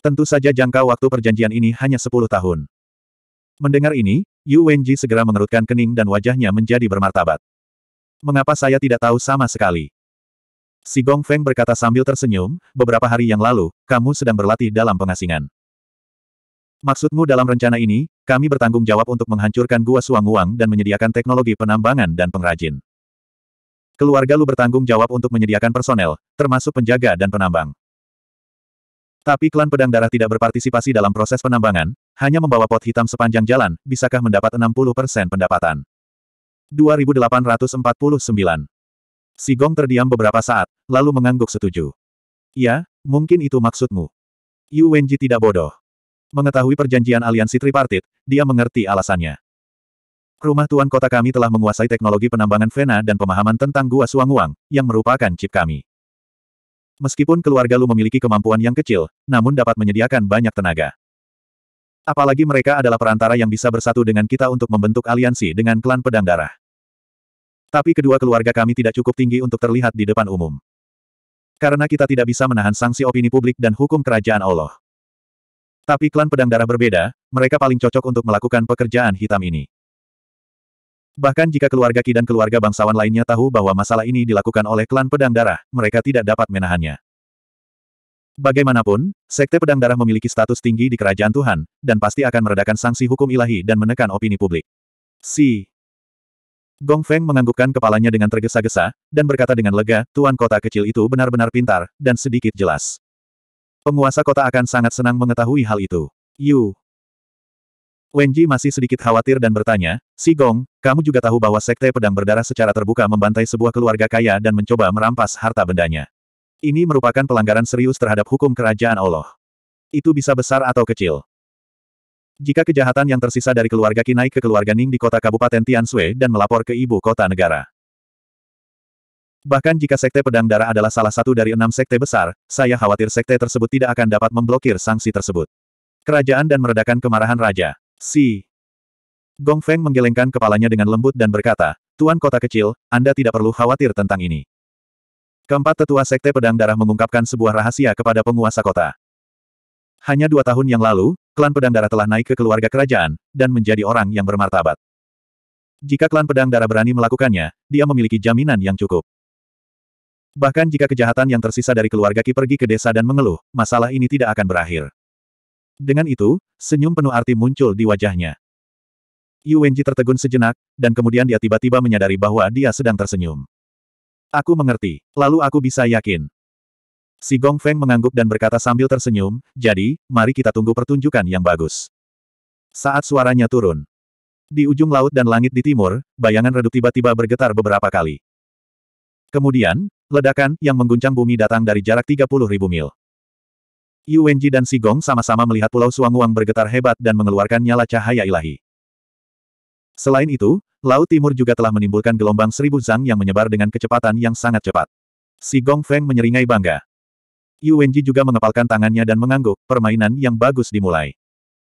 Tentu saja jangka waktu perjanjian ini hanya 10 tahun. Mendengar ini, Yu Wenji segera mengerutkan kening dan wajahnya menjadi bermartabat. Mengapa saya tidak tahu sama sekali? Si Gong Feng berkata sambil tersenyum, beberapa hari yang lalu, kamu sedang berlatih dalam pengasingan. Maksudmu dalam rencana ini, kami bertanggung jawab untuk menghancurkan gua Suanguang dan menyediakan teknologi penambangan dan pengrajin. Keluarga Lu bertanggung jawab untuk menyediakan personel, termasuk penjaga dan penambang. Tapi klan pedang darah tidak berpartisipasi dalam proses penambangan, hanya membawa pot hitam sepanjang jalan, bisakah mendapat 60% pendapatan. 2849 Si Gong terdiam beberapa saat, lalu mengangguk setuju. Ya, mungkin itu maksudmu. Yu Wenji tidak bodoh. Mengetahui perjanjian aliansi tripartit, dia mengerti alasannya. Rumah tuan kota kami telah menguasai teknologi penambangan Vena dan pemahaman tentang Gua suang Suanguang, yang merupakan chip kami. Meskipun keluarga Lu memiliki kemampuan yang kecil, namun dapat menyediakan banyak tenaga. Apalagi mereka adalah perantara yang bisa bersatu dengan kita untuk membentuk aliansi dengan klan pedang darah. Tapi kedua keluarga kami tidak cukup tinggi untuk terlihat di depan umum. Karena kita tidak bisa menahan sanksi opini publik dan hukum kerajaan Allah. Tapi klan pedang darah berbeda, mereka paling cocok untuk melakukan pekerjaan hitam ini. Bahkan jika keluarga Ki dan keluarga bangsawan lainnya tahu bahwa masalah ini dilakukan oleh klan pedang darah, mereka tidak dapat menahannya. Bagaimanapun, Sekte Pedang Darah memiliki status tinggi di kerajaan Tuhan, dan pasti akan meredakan sanksi hukum ilahi dan menekan opini publik. Si Gong Feng menganggukkan kepalanya dengan tergesa-gesa, dan berkata dengan lega, Tuan kota kecil itu benar-benar pintar, dan sedikit jelas. Penguasa kota akan sangat senang mengetahui hal itu. Yu. Wenji masih sedikit khawatir dan bertanya, Si Gong, kamu juga tahu bahwa Sekte Pedang Berdarah secara terbuka membantai sebuah keluarga kaya dan mencoba merampas harta bendanya. Ini merupakan pelanggaran serius terhadap hukum kerajaan Allah. Itu bisa besar atau kecil. Jika kejahatan yang tersisa dari keluarga Qi naik ke keluarga Ning di kota Kabupaten Tianshui dan melapor ke ibu kota negara. Bahkan jika Sekte Pedang Darah adalah salah satu dari enam sekte besar, saya khawatir sekte tersebut tidak akan dapat memblokir sanksi tersebut. Kerajaan dan meredakan kemarahan Raja. Si. Gong Feng menggelengkan kepalanya dengan lembut dan berkata, Tuan kota kecil, Anda tidak perlu khawatir tentang ini. Keempat tetua Sekte Pedang Darah mengungkapkan sebuah rahasia kepada penguasa kota. Hanya dua tahun yang lalu, klan pedang darah telah naik ke keluarga kerajaan, dan menjadi orang yang bermartabat. Jika klan pedang darah berani melakukannya, dia memiliki jaminan yang cukup. Bahkan jika kejahatan yang tersisa dari keluarga Ki pergi ke desa dan mengeluh, masalah ini tidak akan berakhir. Dengan itu, senyum penuh arti muncul di wajahnya. Yu Wenji tertegun sejenak, dan kemudian dia tiba-tiba menyadari bahwa dia sedang tersenyum. Aku mengerti, lalu aku bisa yakin. Si Gong Feng mengangguk dan berkata sambil tersenyum, jadi, mari kita tunggu pertunjukan yang bagus. Saat suaranya turun. Di ujung laut dan langit di timur, bayangan redup tiba-tiba bergetar beberapa kali. Kemudian, ledakan yang mengguncang bumi datang dari jarak ribu mil. Yu Wenji dan Si Gong sama-sama melihat Pulau Suanguang bergetar hebat dan mengeluarkan nyala cahaya ilahi. Selain itu, Laut Timur juga telah menimbulkan gelombang seribu zang yang menyebar dengan kecepatan yang sangat cepat. Si Gong Feng menyeringai bangga. Yu Wenji juga mengepalkan tangannya dan mengangguk, permainan yang bagus dimulai.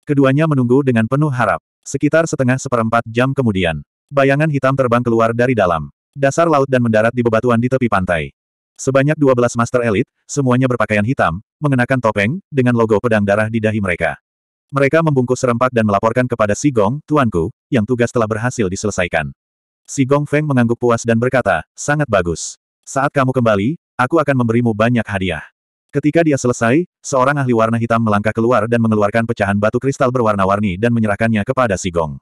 Keduanya menunggu dengan penuh harap. Sekitar setengah seperempat jam kemudian, bayangan hitam terbang keluar dari dalam. Dasar laut dan mendarat di bebatuan di tepi pantai. Sebanyak 12 master elit, semuanya berpakaian hitam, mengenakan topeng, dengan logo pedang darah di dahi mereka. Mereka membungkus serempak dan melaporkan kepada Si Gong, tuanku, yang tugas telah berhasil diselesaikan. Si Gong Feng mengangguk puas dan berkata, sangat bagus. Saat kamu kembali, aku akan memberimu banyak hadiah. Ketika dia selesai, seorang ahli warna hitam melangkah keluar dan mengeluarkan pecahan batu kristal berwarna-warni dan menyerahkannya kepada si Gong.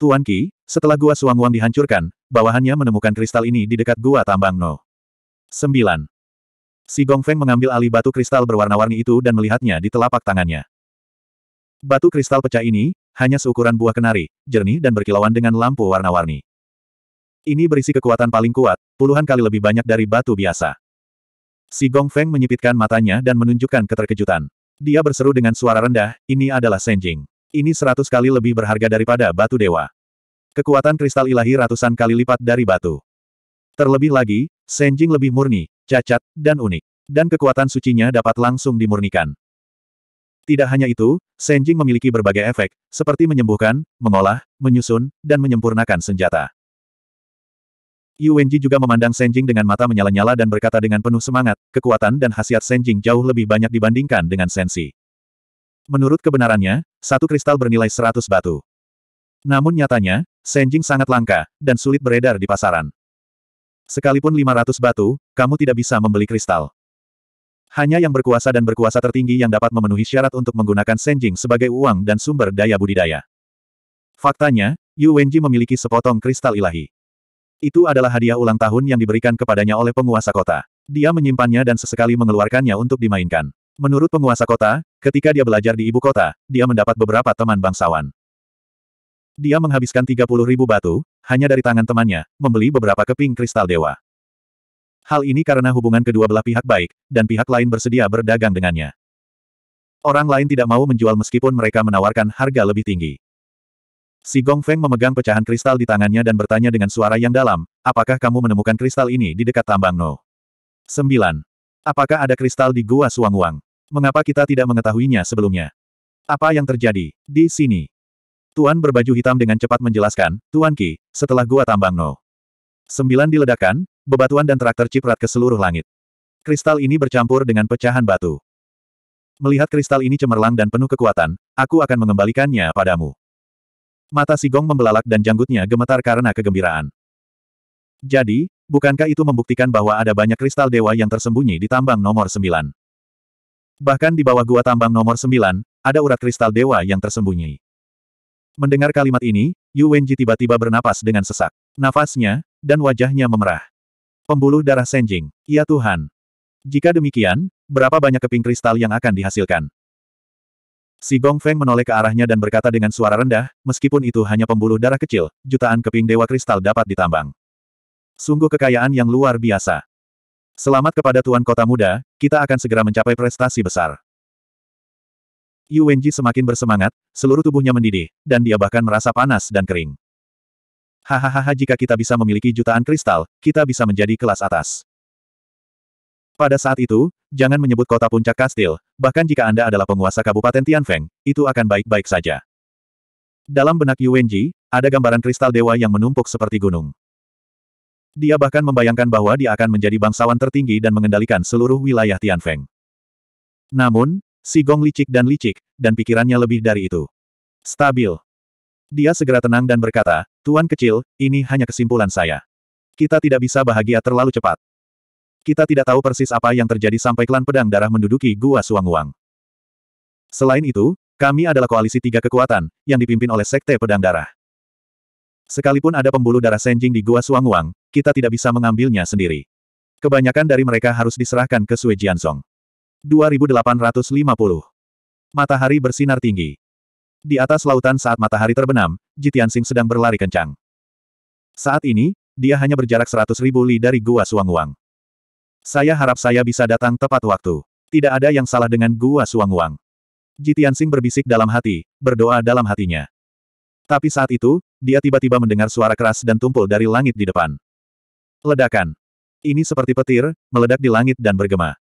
Tuan Ki, setelah gua Wang dihancurkan, bawahannya menemukan kristal ini di dekat gua tambang No. 9. Si Gong Feng mengambil alih batu kristal berwarna-warni itu dan melihatnya di telapak tangannya. Batu kristal pecah ini, hanya seukuran buah kenari, jernih dan berkilauan dengan lampu warna-warni. Ini berisi kekuatan paling kuat, puluhan kali lebih banyak dari batu biasa. Si Gong Feng menyipitkan matanya dan menunjukkan keterkejutan. Dia berseru dengan suara rendah, ini adalah Senjing. Ini seratus kali lebih berharga daripada batu dewa. Kekuatan kristal ilahi ratusan kali lipat dari batu. Terlebih lagi, Senjing lebih murni, cacat, dan unik. Dan kekuatan sucinya dapat langsung dimurnikan. Tidak hanya itu, Senjing memiliki berbagai efek, seperti menyembuhkan, mengolah, menyusun, dan menyempurnakan senjata. Yu Wenji juga memandang Senjing dengan mata menyala-nyala dan berkata dengan penuh semangat, kekuatan dan khasiat Senjing jauh lebih banyak dibandingkan dengan Sensi. Menurut kebenarannya, satu kristal bernilai seratus batu. Namun nyatanya, Senjing sangat langka, dan sulit beredar di pasaran. Sekalipun 500 batu, kamu tidak bisa membeli kristal. Hanya yang berkuasa dan berkuasa tertinggi yang dapat memenuhi syarat untuk menggunakan Senjing sebagai uang dan sumber daya budidaya. Faktanya, Yu Wenji memiliki sepotong kristal ilahi. Itu adalah hadiah ulang tahun yang diberikan kepadanya oleh penguasa kota. Dia menyimpannya dan sesekali mengeluarkannya untuk dimainkan. Menurut penguasa kota, ketika dia belajar di ibu kota, dia mendapat beberapa teman bangsawan. Dia menghabiskan 30 ribu batu, hanya dari tangan temannya, membeli beberapa keping kristal dewa. Hal ini karena hubungan kedua belah pihak baik, dan pihak lain bersedia berdagang dengannya. Orang lain tidak mau menjual meskipun mereka menawarkan harga lebih tinggi. Si Gong Feng memegang pecahan kristal di tangannya dan bertanya dengan suara yang dalam, apakah kamu menemukan kristal ini di dekat tambang No? 9. Apakah ada kristal di Gua Suangwang? Mengapa kita tidak mengetahuinya sebelumnya? Apa yang terjadi di sini? Tuan berbaju hitam dengan cepat menjelaskan, Tuan Ki, setelah Gua Tambang No. 9 diledakkan, bebatuan dan traktor ciprat ke seluruh langit. Kristal ini bercampur dengan pecahan batu. Melihat kristal ini cemerlang dan penuh kekuatan, aku akan mengembalikannya padamu. Mata si Gong membelalak dan janggutnya gemetar karena kegembiraan. Jadi, bukankah itu membuktikan bahwa ada banyak kristal dewa yang tersembunyi di tambang nomor sembilan? Bahkan di bawah gua tambang nomor sembilan ada urat kristal dewa yang tersembunyi. Mendengar kalimat ini, Yu Wenji tiba-tiba bernapas dengan sesak. Nafasnya, dan wajahnya memerah. Pembuluh darah Senjing, ya Tuhan. Jika demikian, berapa banyak keping kristal yang akan dihasilkan? Si Gong Feng menoleh ke arahnya dan berkata dengan suara rendah, meskipun itu hanya pembuluh darah kecil, jutaan keping dewa kristal dapat ditambang. Sungguh kekayaan yang luar biasa. Selamat kepada Tuan Kota Muda, kita akan segera mencapai prestasi besar. Yu Wenji semakin bersemangat, seluruh tubuhnya mendidih, dan dia bahkan merasa panas dan kering. Hahaha jika kita bisa memiliki jutaan kristal, kita bisa menjadi kelas atas. Pada saat itu, jangan menyebut kota puncak kastil, bahkan jika Anda adalah penguasa Kabupaten Tianfeng, itu akan baik-baik saja. Dalam benak Yuenji, ada gambaran kristal dewa yang menumpuk seperti gunung. Dia bahkan membayangkan bahwa dia akan menjadi bangsawan tertinggi dan mengendalikan seluruh wilayah Tianfeng. Namun, si Gong licik dan licik, dan pikirannya lebih dari itu. Stabil. Dia segera tenang dan berkata, Tuan kecil, ini hanya kesimpulan saya. Kita tidak bisa bahagia terlalu cepat. Kita tidak tahu persis apa yang terjadi sampai klan pedang darah menduduki Gua Suanguang. Selain itu, kami adalah koalisi tiga kekuatan, yang dipimpin oleh Sekte Pedang Darah. Sekalipun ada pembuluh darah Senjing di Gua Suanguang, kita tidak bisa mengambilnya sendiri. Kebanyakan dari mereka harus diserahkan ke Sui Jiansong. 2850 Matahari bersinar tinggi. Di atas lautan saat matahari terbenam, Jitiansing sedang berlari kencang. Saat ini, dia hanya berjarak ribu li dari Gua Suanguang. Saya harap saya bisa datang tepat waktu. Tidak ada yang salah dengan gua Suangwang. Tianxing berbisik dalam hati, berdoa dalam hatinya. Tapi saat itu, dia tiba-tiba mendengar suara keras dan tumpul dari langit di depan. Ledakan. Ini seperti petir, meledak di langit dan bergema.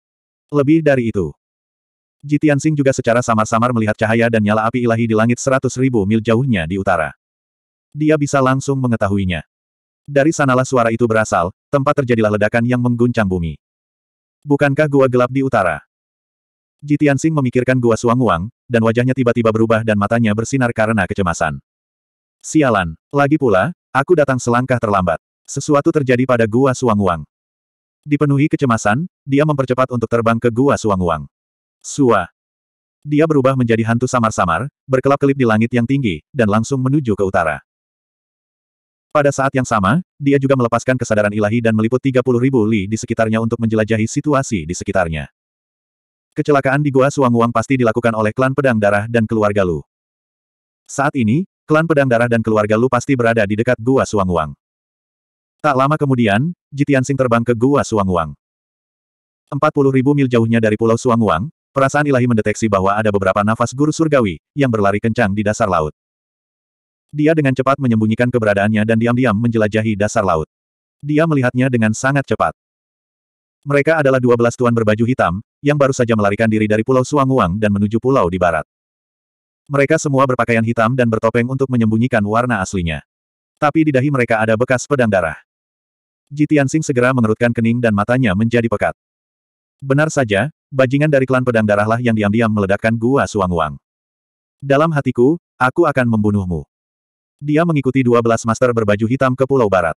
Lebih dari itu. Tianxing juga secara samar-samar melihat cahaya dan nyala api ilahi di langit seratus ribu mil jauhnya di utara. Dia bisa langsung mengetahuinya. Dari sanalah suara itu berasal, tempat terjadilah ledakan yang mengguncang bumi. Bukankah gua gelap di utara? Jitiansing memikirkan gua suang-uang, dan wajahnya tiba-tiba berubah dan matanya bersinar karena kecemasan. Sialan, lagi pula, aku datang selangkah terlambat. Sesuatu terjadi pada gua suang-uang. Dipenuhi kecemasan, dia mempercepat untuk terbang ke gua suang-uang. Sua. Dia berubah menjadi hantu samar-samar, berkelap-kelip di langit yang tinggi, dan langsung menuju ke utara. Pada saat yang sama, dia juga melepaskan kesadaran ilahi dan meliput 30 ribu li di sekitarnya untuk menjelajahi situasi di sekitarnya. Kecelakaan di Gua Suanguang pasti dilakukan oleh klan Pedang Darah dan keluarga Lu. Saat ini, klan Pedang Darah dan keluarga Lu pasti berada di dekat Gua Suanguang. Tak lama kemudian, Jitiansing terbang ke Gua Suanguang. 40 ribu mil jauhnya dari Pulau Suanguang, perasaan ilahi mendeteksi bahwa ada beberapa nafas guru surgawi, yang berlari kencang di dasar laut. Dia dengan cepat menyembunyikan keberadaannya dan diam-diam menjelajahi dasar laut. Dia melihatnya dengan sangat cepat. Mereka adalah dua belas tuan berbaju hitam, yang baru saja melarikan diri dari Pulau Suanguang dan menuju pulau di barat. Mereka semua berpakaian hitam dan bertopeng untuk menyembunyikan warna aslinya. Tapi di dahi mereka ada bekas pedang darah. Jitiansing segera mengerutkan kening dan matanya menjadi pekat. Benar saja, bajingan dari klan pedang darahlah yang diam-diam meledakkan gua Suanguang. Dalam hatiku, aku akan membunuhmu. Dia mengikuti dua belas master berbaju hitam ke Pulau Barat.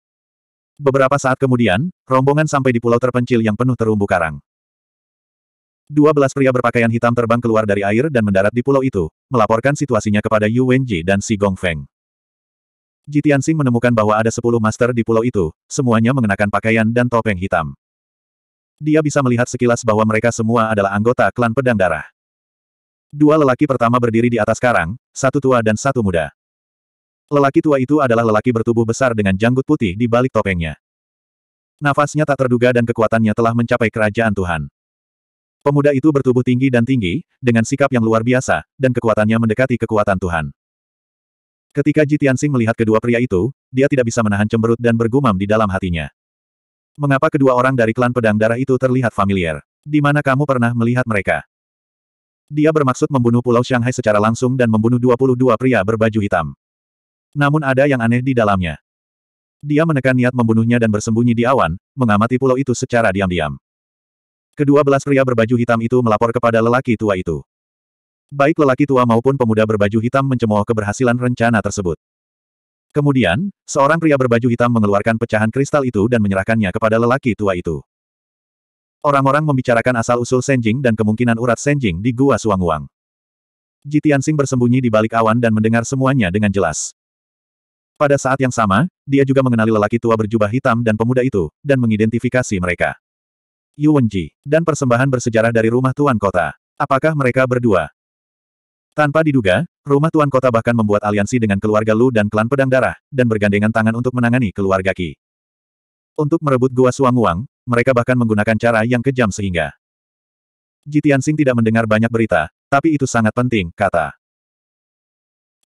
Beberapa saat kemudian, rombongan sampai di pulau terpencil yang penuh terumbu karang. Dua belas pria berpakaian hitam terbang keluar dari air dan mendarat di pulau itu, melaporkan situasinya kepada Yu Wenji dan Si Gongfeng. Tianxing menemukan bahwa ada sepuluh master di pulau itu, semuanya mengenakan pakaian dan topeng hitam. Dia bisa melihat sekilas bahwa mereka semua adalah anggota klan pedang darah. Dua lelaki pertama berdiri di atas karang, satu tua dan satu muda. Lelaki tua itu adalah lelaki bertubuh besar dengan janggut putih di balik topengnya. Nafasnya tak terduga dan kekuatannya telah mencapai kerajaan Tuhan. Pemuda itu bertubuh tinggi dan tinggi, dengan sikap yang luar biasa, dan kekuatannya mendekati kekuatan Tuhan. Ketika Jitian Sing melihat kedua pria itu, dia tidak bisa menahan cemberut dan bergumam di dalam hatinya. Mengapa kedua orang dari klan pedang darah itu terlihat familiar? Di mana kamu pernah melihat mereka? Dia bermaksud membunuh Pulau Shanghai secara langsung dan membunuh 22 pria berbaju hitam namun ada yang aneh di dalamnya. Dia menekan niat membunuhnya dan bersembunyi di awan, mengamati pulau itu secara diam-diam. Kedua belas pria berbaju hitam itu melapor kepada lelaki tua itu. Baik lelaki tua maupun pemuda berbaju hitam mencemooh keberhasilan rencana tersebut. Kemudian, seorang pria berbaju hitam mengeluarkan pecahan kristal itu dan menyerahkannya kepada lelaki tua itu. Orang-orang membicarakan asal-usul Senjing dan kemungkinan urat Senjing di Gua suang Suanguang. Jitiansing bersembunyi di balik awan dan mendengar semuanya dengan jelas. Pada saat yang sama, dia juga mengenali lelaki tua berjubah hitam dan pemuda itu, dan mengidentifikasi mereka. Yu dan persembahan bersejarah dari rumah tuan kota. Apakah mereka berdua? Tanpa diduga, rumah tuan kota bahkan membuat aliansi dengan keluarga Lu dan klan pedang darah, dan bergandengan tangan untuk menangani keluarga Ki. Untuk merebut gua suang uang, mereka bahkan menggunakan cara yang kejam sehingga Tianxing tidak mendengar banyak berita, tapi itu sangat penting, kata.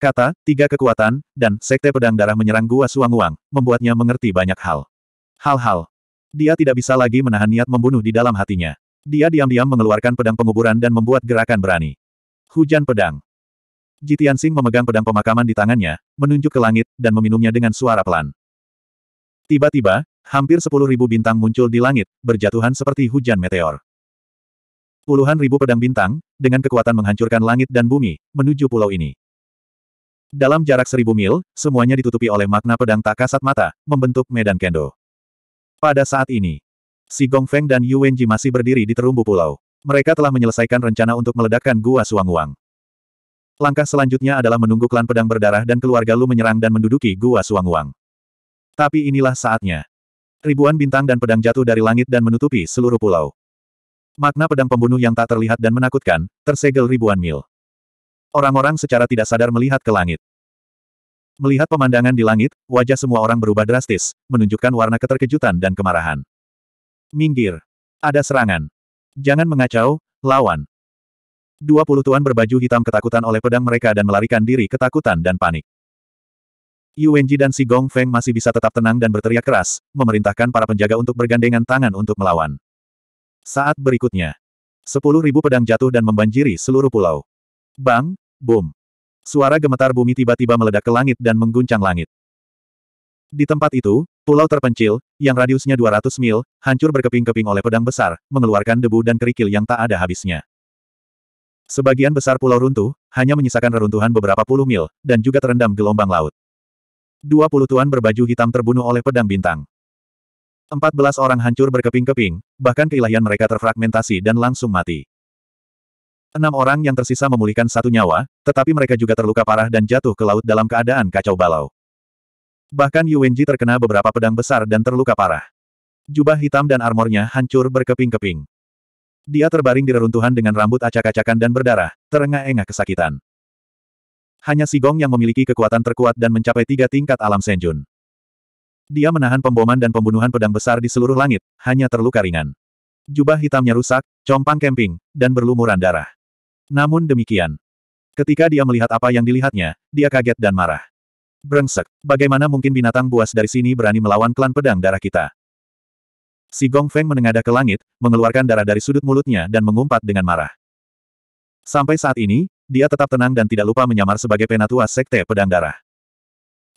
Kata, tiga kekuatan, dan sekte pedang darah menyerang gua Suanguang, membuatnya mengerti banyak hal. Hal-hal. Dia tidak bisa lagi menahan niat membunuh di dalam hatinya. Dia diam-diam mengeluarkan pedang penguburan dan membuat gerakan berani. Hujan pedang. Jitian Sing memegang pedang pemakaman di tangannya, menunjuk ke langit, dan meminumnya dengan suara pelan. Tiba-tiba, hampir sepuluh ribu bintang muncul di langit, berjatuhan seperti hujan meteor. Puluhan ribu pedang bintang, dengan kekuatan menghancurkan langit dan bumi, menuju pulau ini. Dalam jarak seribu mil, semuanya ditutupi oleh makna pedang tak kasat mata, membentuk medan kendo. Pada saat ini, si Gong Feng dan Yu Wenji masih berdiri di terumbu pulau. Mereka telah menyelesaikan rencana untuk meledakkan Gua Suangwang. Langkah selanjutnya adalah menunggu klan pedang berdarah dan keluarga Lu menyerang dan menduduki Gua Suangwang. Tapi inilah saatnya. Ribuan bintang dan pedang jatuh dari langit dan menutupi seluruh pulau. Makna pedang pembunuh yang tak terlihat dan menakutkan, tersegel ribuan mil. Orang-orang secara tidak sadar melihat ke langit. Melihat pemandangan di langit, wajah semua orang berubah drastis, menunjukkan warna keterkejutan dan kemarahan. Minggir. Ada serangan. Jangan mengacau, lawan. Dua puluh tuan berbaju hitam ketakutan oleh pedang mereka dan melarikan diri ketakutan dan panik. Yu Wenji dan si Gong Feng masih bisa tetap tenang dan berteriak keras, memerintahkan para penjaga untuk bergandengan tangan untuk melawan. Saat berikutnya, sepuluh ribu pedang jatuh dan membanjiri seluruh pulau. Bang, boom. Suara gemetar bumi tiba-tiba meledak ke langit dan mengguncang langit. Di tempat itu, pulau terpencil, yang radiusnya 200 mil, hancur berkeping-keping oleh pedang besar, mengeluarkan debu dan kerikil yang tak ada habisnya. Sebagian besar pulau runtuh, hanya menyisakan reruntuhan beberapa puluh mil, dan juga terendam gelombang laut. Dua puluh tuan berbaju hitam terbunuh oleh pedang bintang. Empat belas orang hancur berkeping-keping, bahkan keilahian mereka terfragmentasi dan langsung mati. Enam orang yang tersisa memulihkan satu nyawa, tetapi mereka juga terluka parah dan jatuh ke laut dalam keadaan kacau balau. Bahkan Wenji terkena beberapa pedang besar dan terluka parah. Jubah hitam dan armornya hancur berkeping-keping. Dia terbaring di reruntuhan dengan rambut acak-acakan dan berdarah, terengah-engah kesakitan. Hanya Sigong yang memiliki kekuatan terkuat dan mencapai tiga tingkat alam Senjun. Dia menahan pemboman dan pembunuhan pedang besar di seluruh langit, hanya terluka ringan. Jubah hitamnya rusak, compang kemping, dan berlumuran darah. Namun demikian. Ketika dia melihat apa yang dilihatnya, dia kaget dan marah. Brengsek, bagaimana mungkin binatang buas dari sini berani melawan klan pedang darah kita? Si Gong Feng menengadah ke langit, mengeluarkan darah dari sudut mulutnya dan mengumpat dengan marah. Sampai saat ini, dia tetap tenang dan tidak lupa menyamar sebagai penatua sekte pedang darah.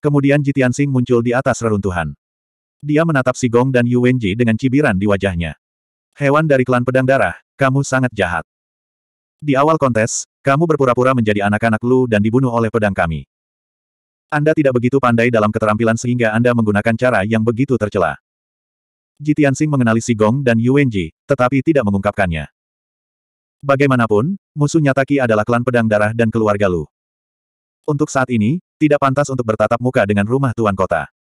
Kemudian Ji Tianxing muncul di atas reruntuhan. Dia menatap si Gong dan Yu Wenji dengan cibiran di wajahnya. Hewan dari klan pedang darah, kamu sangat jahat. Di awal kontes, kamu berpura-pura menjadi anak-anak Lu dan dibunuh oleh pedang kami. Anda tidak begitu pandai dalam keterampilan sehingga Anda menggunakan cara yang begitu tercela. Jitiansing mengenali Si Gong dan Yuanji, tetapi tidak mengungkapkannya. Bagaimanapun, musuh taki adalah klan pedang darah dan keluarga Lu. Untuk saat ini, tidak pantas untuk bertatap muka dengan rumah tuan kota.